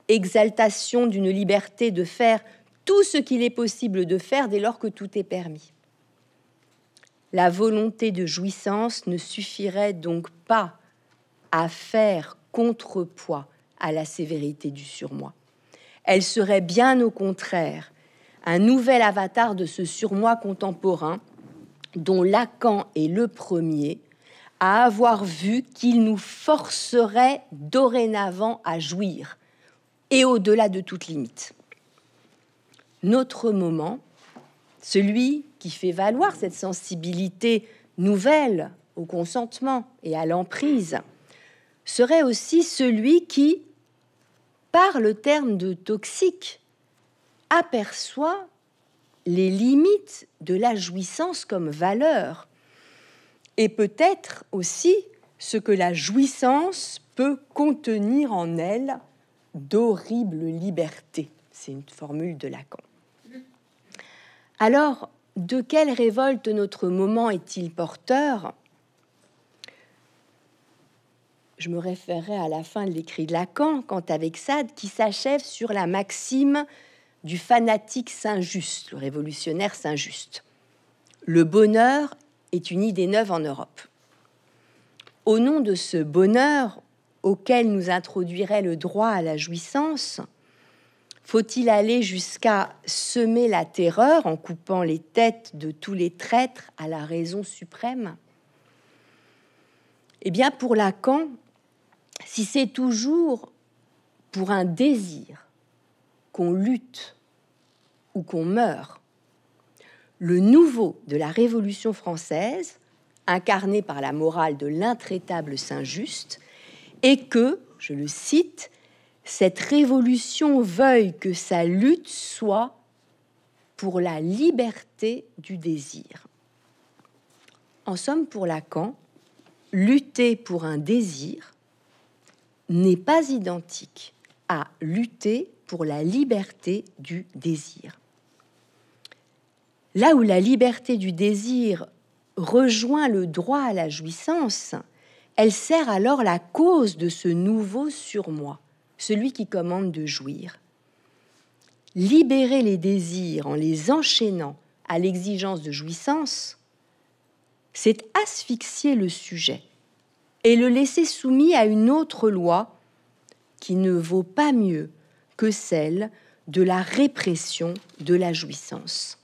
exaltation d'une liberté de faire tout ce qu'il est possible de faire dès lors que tout est permis. La volonté de jouissance ne suffirait donc pas à faire contrepoids à la sévérité du surmoi. Elle serait bien au contraire un nouvel avatar de ce surmoi contemporain dont Lacan est le premier à avoir vu qu'il nous forcerait dorénavant à jouir et au-delà de toute limite. Notre moment, celui qui fait valoir cette sensibilité nouvelle au consentement et à l'emprise, serait aussi celui qui, par le terme de toxique, aperçoit les limites de la jouissance comme valeur et peut-être aussi ce que la jouissance peut contenir en elle d'horribles libertés. C'est une formule de Lacan. Alors, de quelle révolte notre moment est-il porteur je me référerai à la fin de l'écrit de Lacan, quant à Sade, qui s'achève sur la maxime du fanatique Saint-Just, le révolutionnaire Saint-Just. Le bonheur est une idée neuve en Europe. Au nom de ce bonheur auquel nous introduirait le droit à la jouissance, faut-il aller jusqu'à semer la terreur en coupant les têtes de tous les traîtres à la raison suprême Eh bien, pour Lacan, si c'est toujours pour un désir qu'on lutte ou qu'on meurt, le nouveau de la Révolution française, incarné par la morale de l'intraitable Saint-Just, est que, je le cite, cette révolution veuille que sa lutte soit pour la liberté du désir. En somme, pour Lacan, lutter pour un désir, n'est pas identique à lutter pour la liberté du désir. Là où la liberté du désir rejoint le droit à la jouissance, elle sert alors la cause de ce nouveau surmoi, celui qui commande de jouir. Libérer les désirs en les enchaînant à l'exigence de jouissance, c'est asphyxier le sujet et le laisser soumis à une autre loi qui ne vaut pas mieux que celle de la répression de la jouissance.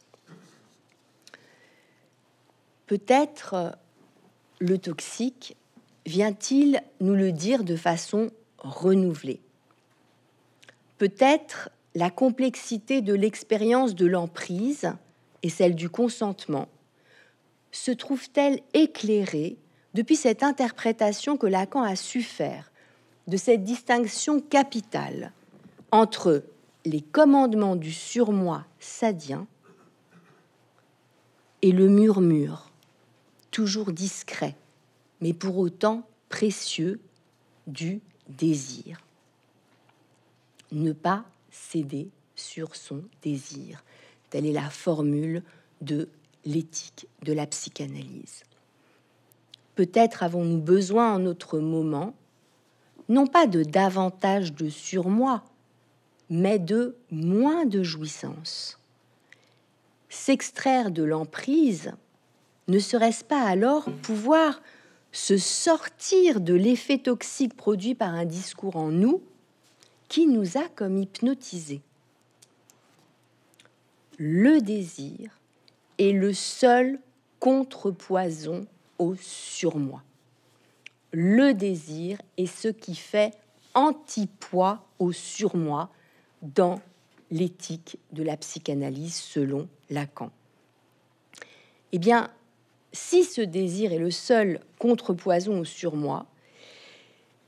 Peut-être le toxique vient-il nous le dire de façon renouvelée. Peut-être la complexité de l'expérience de l'emprise et celle du consentement se trouve-t-elle éclairée depuis cette interprétation que Lacan a su faire de cette distinction capitale entre les commandements du surmoi sadien et le murmure, toujours discret, mais pour autant précieux, du désir. Ne pas céder sur son désir. Telle est la formule de l'éthique de la psychanalyse. Peut-être avons-nous besoin en notre moment, non pas de davantage de surmoi, mais de moins de jouissance. S'extraire de l'emprise, ne serait-ce pas alors pouvoir se sortir de l'effet toxique produit par un discours en nous qui nous a comme hypnotisés Le désir est le seul contrepoison au surmoi. Le désir est ce qui fait antipoids au surmoi dans l'éthique de la psychanalyse selon Lacan. Eh bien, si ce désir est le seul contrepoison au surmoi,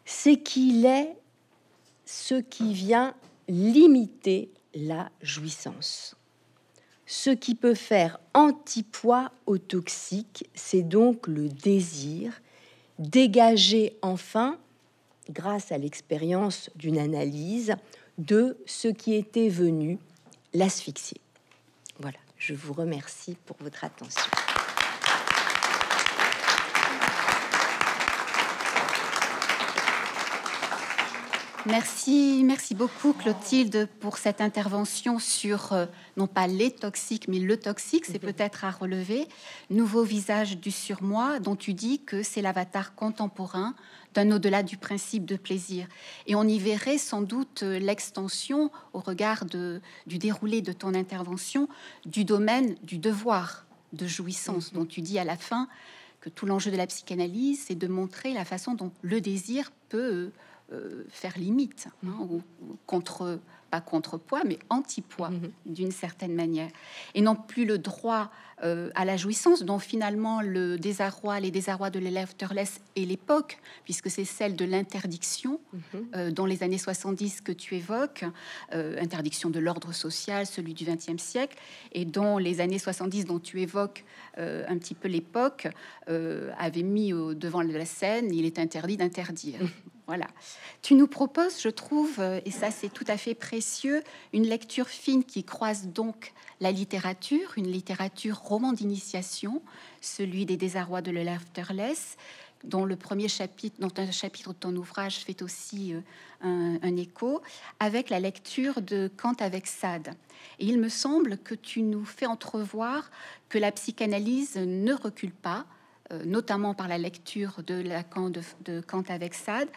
c'est qu'il est ce qui vient limiter la jouissance. Ce qui peut faire antipoids au toxique, c'est donc le désir, dégager enfin, grâce à l'expérience d'une analyse, de ce qui était venu l'asphyxier. Voilà, je vous remercie pour votre attention. Merci, merci beaucoup Clotilde pour cette intervention sur euh, non pas les toxiques mais le toxique, c'est mhm. peut-être à relever. Nouveau visage du surmoi dont tu dis que c'est l'avatar contemporain d'un au-delà du principe de plaisir. Et on y verrait sans doute euh, l'extension au regard du déroulé de ton intervention du domaine du devoir de jouissance mhm. dont tu dis à la fin que tout l'enjeu de la psychanalyse c'est de montrer la façon dont le désir peut euh, euh, faire limite, hein, mm-hmm. ou, contre, pas contrepoids, mais antipoids mm-hmm. d'une certaine manière, et non plus le droit euh, à la jouissance, dont finalement le désarroi, les désarrois de l'élève Turles et l'époque, puisque c'est celle de l'interdiction, mhm. euh, dans les années 70 que tu évoques, euh, interdiction de l'ordre social, celui du XXe siècle, et dont les années 70 dont tu évoques un petit peu l'époque, avait mis au devant la scène, il est interdit d'interdire. Mhm. Voilà. Tu nous proposes, je trouve, et ça c'est tout à fait précieux, une lecture fine qui croise donc la littérature, une littérature roman d'initiation, celui des désarrois de l'afterless, dont le premier chapitre, dont un chapitre de ton ouvrage fait aussi euh, un, écho, avec la lecture de Kant avec Sade. Et il me semble que tu nous fais entrevoir que la psychanalyse ne recule pas, euh, notamment par la lecture de Lacan de, de Kant avec Sade,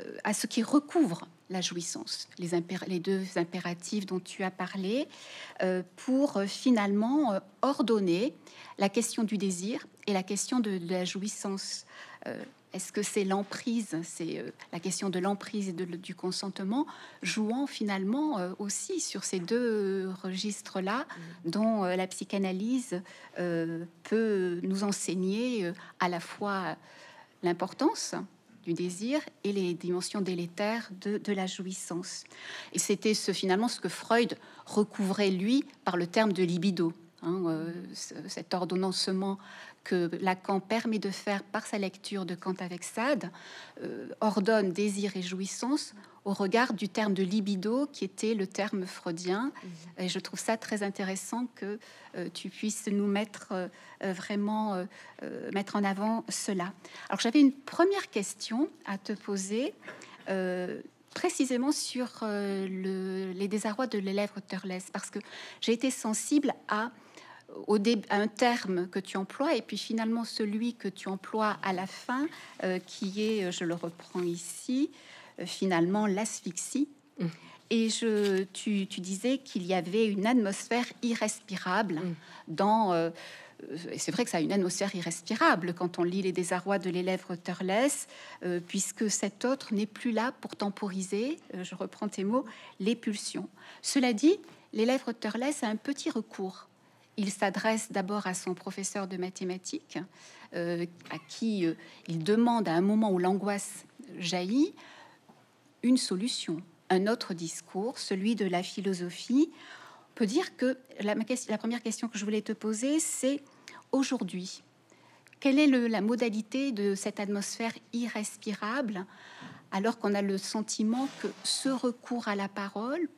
euh, à ce qui recouvre la jouissance, les, les, deux impératifs dont tu as parlé, euh, pour euh, finalement euh, ordonner la question du désir et la question de, la jouissance. Est-ce que c'est l'emprise, c'est la question de l'emprise et du consentement, jouant finalement aussi sur ces deux registres-là, mm. dont la psychanalyse peut nous enseigner à la fois l'importance, du désir et les dimensions délétères de, la jouissance. Et c'était ce, finalement ce que Freud recouvrait, lui, par le terme de libido. Hein, euh, cet ordonnancement que Lacan permet de faire par sa lecture de Kant avec Sade euh, ordonne désir et jouissance au regard du terme de libido qui était le terme freudien. Mhm. Et je trouve ça très intéressant que euh, tu puisses nous mettre vraiment mettre en avant cela. Alors j'avais une première question à te poser précisément sur le, les désarrois de l'élève Turles, parce que j'ai été sensible à au un terme que tu emploies et puis finalement celui que tu emploies à la fin, euh, qui est, euh, je le reprends ici, euh, finalement l'asphyxie. Mmh. Et tu, disais qu'il y avait une atmosphère irrespirable mmh. dans... c'est vrai que ça a une atmosphère irrespirable quand on lit les désarrois de l'élève Turles, puisque cet autre n'est plus là pour temporiser, je reprends tes mots, les pulsions. Cela dit, l'élève Turles a un petit recours il s'adresse d'abord à son professeur de mathématiques, euh, à qui euh, il demande à un moment où l'angoisse jaillit une solution, un autre discours, celui de la philosophie. On peut dire que la, première question que je voulais te poser, c'est aujourd'hui, quelle est la modalité de cette atmosphère irrespirable alors qu'on a le sentiment que ce recours à la parole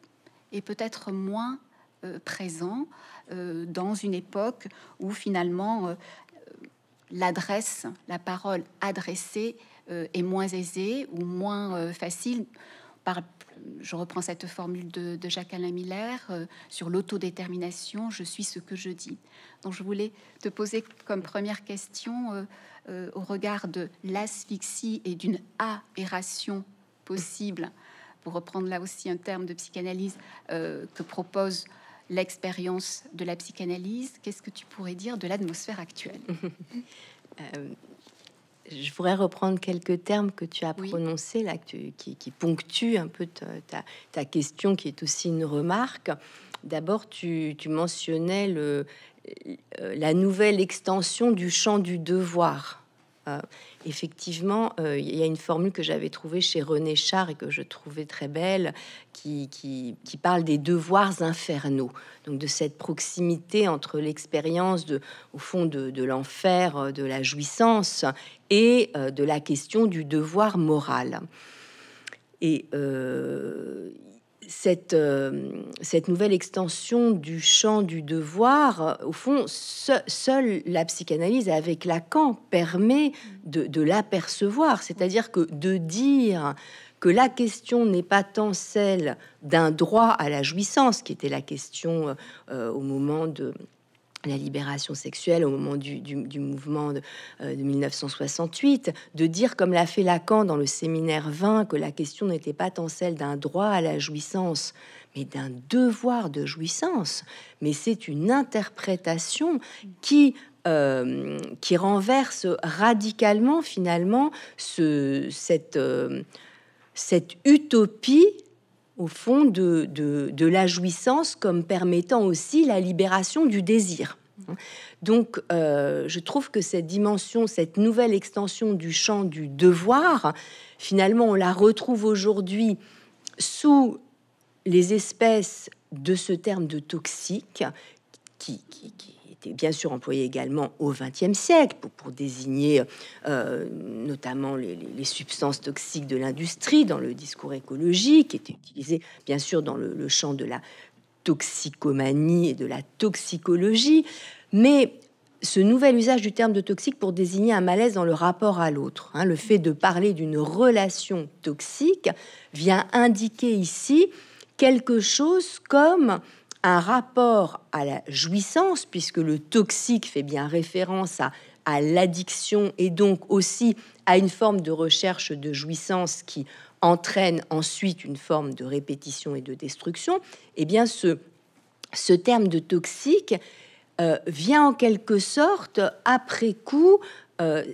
est peut-être moins euh, présent euh, dans une époque où finalement euh, l'adresse, la parole adressée est moins aisée ou moins facile. Par, je reprends cette formule de, Jacques Alain Miller sur l'autodétermination, je suis ce que je dis. Donc je voulais te poser comme première question au regard de l'asphyxie et d'une aération possible, pour reprendre là aussi un terme de psychanalyse que propose l'expérience de la psychanalyse, qu'est-ce que tu pourrais dire de l'atmosphère actuelle euh, Je voudrais reprendre quelques termes que tu as prononcé prononcés, là, qui, ponctuent un peu ta, question, qui est aussi une remarque. D'abord, tu, mentionnais euh, la nouvelle extension du champ du devoir euh, effectivement, euh, il y a une formule que j'avais trouvée chez René Char et que je trouvais très belle, qui, qui, parle des devoirs infernaux, donc de cette proximité entre l'expérience de, au fond, de, l'enfer, euh, de la jouissance et de la question du devoir moral. Et euh, cette, nouvelle extension du champ du devoir, euh, au fond, seule la psychanalyse avec Lacan permet de, l'apercevoir, c'est-à-dire que de dire que la question n'est pas tant celle d'un droit à la jouissance, qui était la question euh, au moment de, la libération sexuelle au moment du, mouvement de, 1968, euh, de dire, comme l'a fait Lacan dans le séminaire 20, que la question n'était pas tant celle d'un droit à la jouissance, mais d'un devoir de jouissance. Mais c'est une interprétation qui... Euh, qui renverse radicalement finalement ce, cette, euh, cette utopie au fond de, de, la jouissance comme permettant aussi la libération du désir. Donc, euh, je trouve que cette dimension, cette nouvelle extension du champ du devoir, finalement, on la retrouve aujourd'hui sous les espèces de ce terme de toxique qui, qui, bien sûr employé également au XXe siècle pour, désigner euh, notamment les, substances toxiques de l'industrie dans le discours écologique, qui était utilisé bien sûr dans le, champ de la toxicomanie et de la toxicologie. Mais ce nouvel usage du terme de toxique pour désigner un malaise dans le rapport à l'autre. Hein, le fait de parler d'une relation toxique vient indiquer ici quelque chose comme un rapport à la jouissance, puisque le toxique fait bien référence à, l'addiction et donc aussi à une forme de recherche de jouissance qui entraîne ensuite une forme de répétition et de destruction, eh bien ce, terme de toxique euh, vient en quelque sorte, après coup, euh,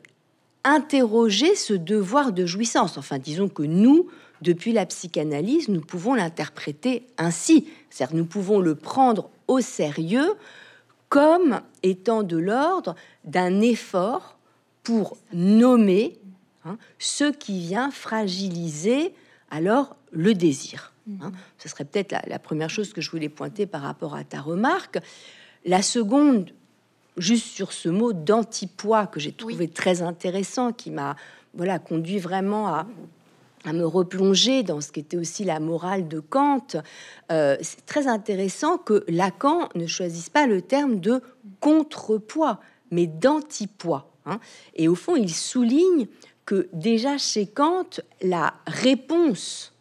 interroger ce devoir de jouissance. Enfin, disons que nous, depuis la psychanalyse, nous pouvons l'interpréter ainsi, c'est-à-dire nous pouvons le prendre au sérieux comme étant de l'ordre d'un effort pour nommer hein, ce qui vient fragiliser alors le désir. Hein. Mm-hmm. Ce serait peut-être la, première chose que je voulais pointer par rapport à ta remarque. La seconde, juste sur ce mot d'antipoids que j'ai trouvé très intéressant, qui m'a voilà conduit vraiment à à me replonger dans ce qu'était aussi la morale de Kant, euh, c'est très intéressant que Lacan ne choisisse pas le terme de contrepoids, mais d'antipoids. Hein. Et au fond, il souligne que déjà chez Kant, la réponse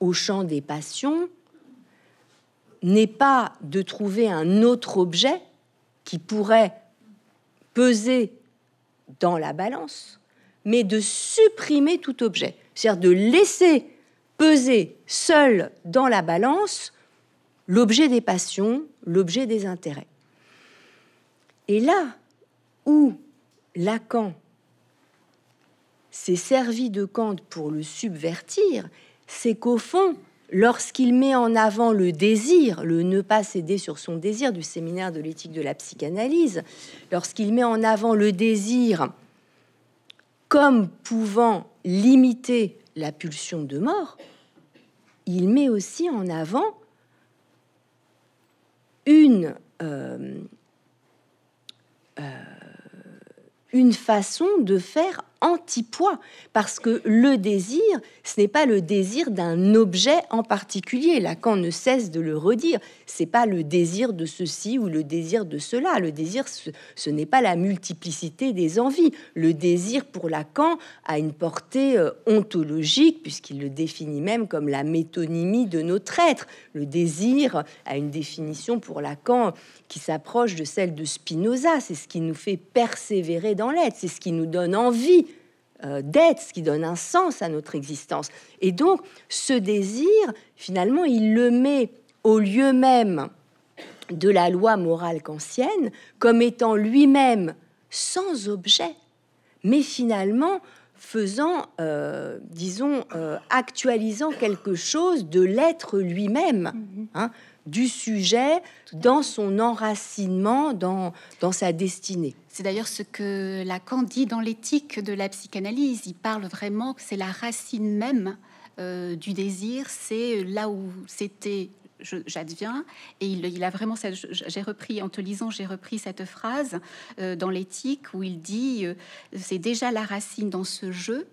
au champ des passions n'est pas de trouver un autre objet qui pourrait peser dans la balance, mais de supprimer tout objet. C'est-à-dire de laisser peser seul dans la balance l'objet des passions, l'objet des intérêts. Et là où Lacan s'est servi de Kant pour le subvertir, c'est qu'au fond, lorsqu'il met en avant le désir, le ne pas céder sur son désir du séminaire de l'éthique de la psychanalyse, lorsqu'il met en avant le désir comme pouvant limiter la pulsion de mort, il met aussi en avant une, euh, euh, une façon de faire antipoids, parce que le désir, ce n'est pas le désir d'un objet en particulier. Lacan ne cesse de le redire. C'est pas le désir de ceci ou le désir de cela. Le désir, ce n'est pas la multiplicité des envies. Le désir, pour Lacan, a une portée euh, ontologique, puisqu'il le définit même comme la métonymie de notre être. Le désir a une définition pour Lacan qui s'approche de celle de Spinoza. C'est ce qui nous fait persévérer dans l'être. C'est ce qui nous donne envie euh, d'être, ce qui donne un sens à notre existence. Et donc, ce désir, finalement, il le met au lieu même de la loi morale kantienne comme étant lui-même sans objet, mais finalement faisant, euh, disons, euh, actualisant quelque chose de l'être lui-même. Hein du sujet dans son enracinement, dans, dans sa destinée. C'est d'ailleurs ce que Lacan dit dans l'éthique de la psychanalyse. Il parle vraiment que c'est la racine même euh, du désir, c'est là où c'était j'adviens. Et il, a vraiment, j'ai repris en te lisant, j'ai repris cette phrase euh, dans l'éthique où il dit euh, c'est déjà la racine dans ce jeu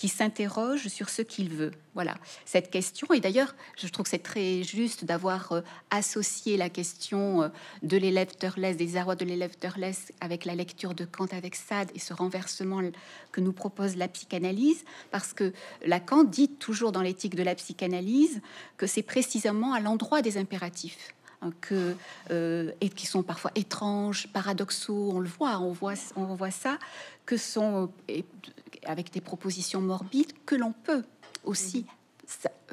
qui s'interroge sur ce qu'il veut. Voilà cette question. Et d'ailleurs, je trouve que c'est très juste d'avoir euh, associé la question euh, de l'élève Turles, des arrois de l'élève Turles, avec la lecture de Kant avec Sade et ce renversement que nous propose la psychanalyse, parce que Lacan dit toujours dans l'éthique de la psychanalyse que c'est précisément à l'endroit des impératifs hein, que, euh, et qui sont parfois étranges, paradoxaux. On le voit, on voit, on voit ça, que sont euh, avec des propositions morbides que l'on peut aussi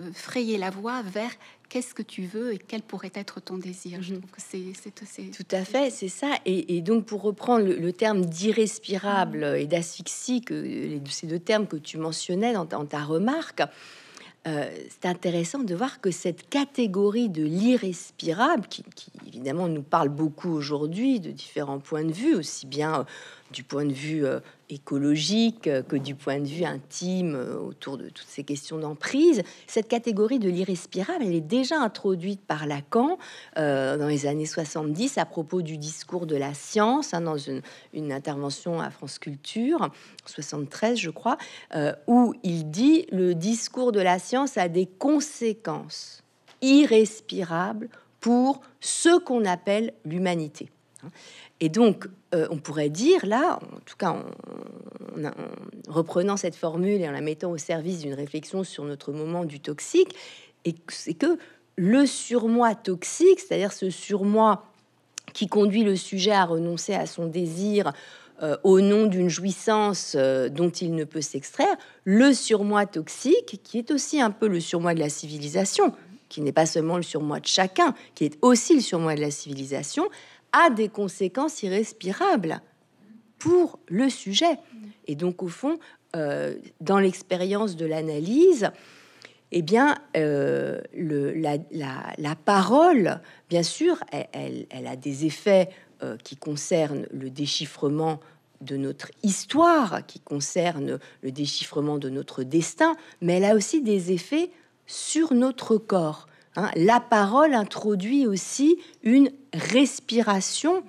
euh, frayer la voie vers qu'est-ce que tu veux et quel pourrait être ton désir. Je mhm. c'est tout à fait, c'est ça. Et, donc, pour reprendre le, terme d'irrespirable mhm. et d'asphyxie, que ces deux termes que tu mentionnais dans, ta, remarque, euh, c'est intéressant de voir que cette catégorie de l'irrespirable, qui, qui, évidemment nous parle beaucoup aujourd'hui de différents points de vue, aussi bien du point de vue euh, écologique euh, que du point de vue intime euh, autour de toutes ces questions d'emprise. Cette catégorie de l'irrespirable, elle est déjà introduite par Lacan dans les années 70 à propos du discours de la science, hein, dans une, intervention à France Culture, 73 je crois, où il dit le discours de la science a des conséquences irrespirables pour ce qu'on appelle l'humanité. Et donc, euh, on pourrait dire là, en tout cas en, reprenant cette formule et en la mettant au service d'une réflexion sur notre moment du toxique, c'est que le surmoi toxique, c'est-à-dire ce surmoi qui conduit le sujet à renoncer à son désir euh, au nom d'une jouissance euh, dont il ne peut s'extraire, le surmoi toxique, qui est aussi un peu le surmoi de la civilisation, qui n'est pas seulement le surmoi de chacun, qui est aussi le surmoi de la civilisation, a des conséquences irrespirables pour le sujet. Et donc, au fond, euh, dans l'expérience de l'analyse, eh bien, euh, la, parole, bien sûr, elle, a des effets euh, qui concernent le déchiffrement de notre histoire, qui concernent le déchiffrement de notre destin, mais elle a aussi des effets sur notre corps. Hein, la parole introduit aussi une respiration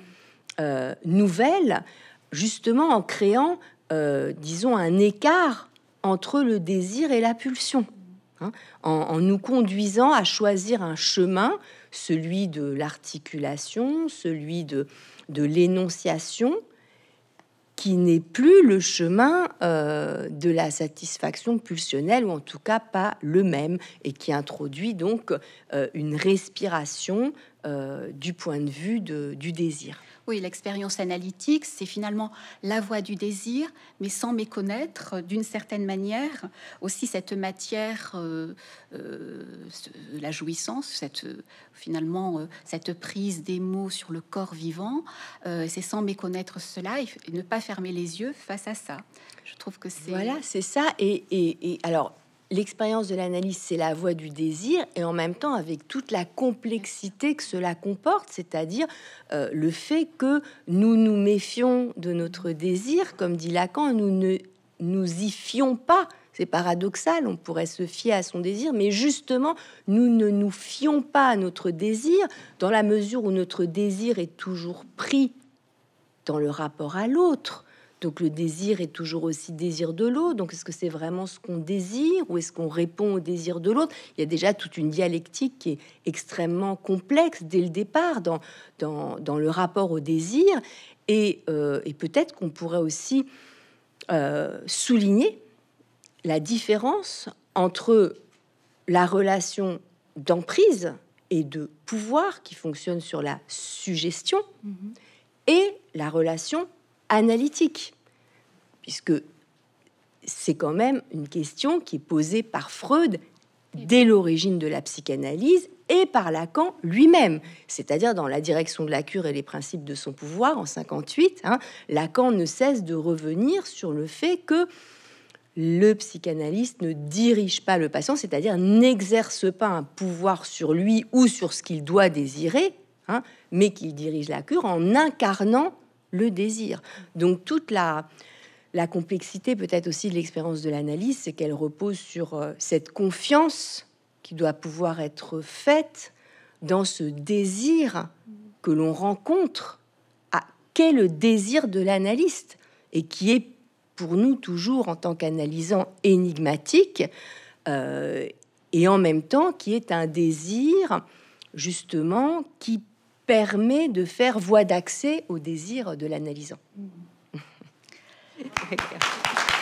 euh, nouvelle, justement en créant, euh, disons, un écart entre le désir et la pulsion, hein, en, nous conduisant à choisir un chemin, celui de l'articulation, celui de l'énonciation, qui n'est plus le chemin euh, de la satisfaction pulsionnelle, ou en tout cas pas le même, et qui introduit donc euh, une respiration euh, du point de vue du désir. Oui, l'expérience analytique, c'est finalement la voie du désir, mais sans méconnaître euh, d'une certaine manière aussi cette matière, euh, euh, la jouissance, cette, finalement cette prise des mots sur le corps vivant. c'est sans méconnaître cela et, ne pas fermer les yeux face à ça. Je trouve que c'est... Voilà, c'est ça. Et, et, et alors, l'expérience de l'analyse, c'est la voie du désir, et en même temps avec toute la complexité que cela comporte, c'est-à-dire euh, le fait que nous nous méfions de notre désir, comme dit Lacan, nous ne nous y fions pas. C'est paradoxal, on pourrait se fier à son désir, mais justement, nous ne nous fions pas à notre désir, dans la mesure où notre désir est toujours pris dans le rapport à l'autre donc le désir est toujours aussi désir de l'autre. Donc est-ce que c'est vraiment ce qu'on désire ou est-ce qu'on répond au désir de l'autre Il y a déjà toute une dialectique qui est extrêmement complexe dès le départ dans, dans, le rapport au désir. Et, euh, peut-être qu'on pourrait aussi euh, souligner la différence entre la relation d'emprise et de pouvoir qui fonctionne sur la suggestion mm-hmm. et la relation analytique, puisque c'est quand même une question qui est posée par Freud dès l'origine de la psychanalyse et par Lacan lui-même, c'est-à-dire dans la direction de la cure et les principes de son pouvoir en 58, hein, Lacan ne cesse de revenir sur le fait que le psychanalyste ne dirige pas le patient, c'est-à-dire n'exerce pas un pouvoir sur lui ou sur ce qu'il doit désirer, hein, mais qu'il dirige la cure en incarnant le désir. Donc toute la, la complexité peut-être aussi de l'expérience de l'analyse, c'est qu'elle repose sur euh, cette confiance qui doit pouvoir être faite dans ce désir que l'on rencontre, à quel le désir de l'analyste et qui est pour nous toujours en tant qu'analysant énigmatique euh, et en même temps qui est un désir justement qui permet de faire voie d'accès au désir de l'analysant. Mmh.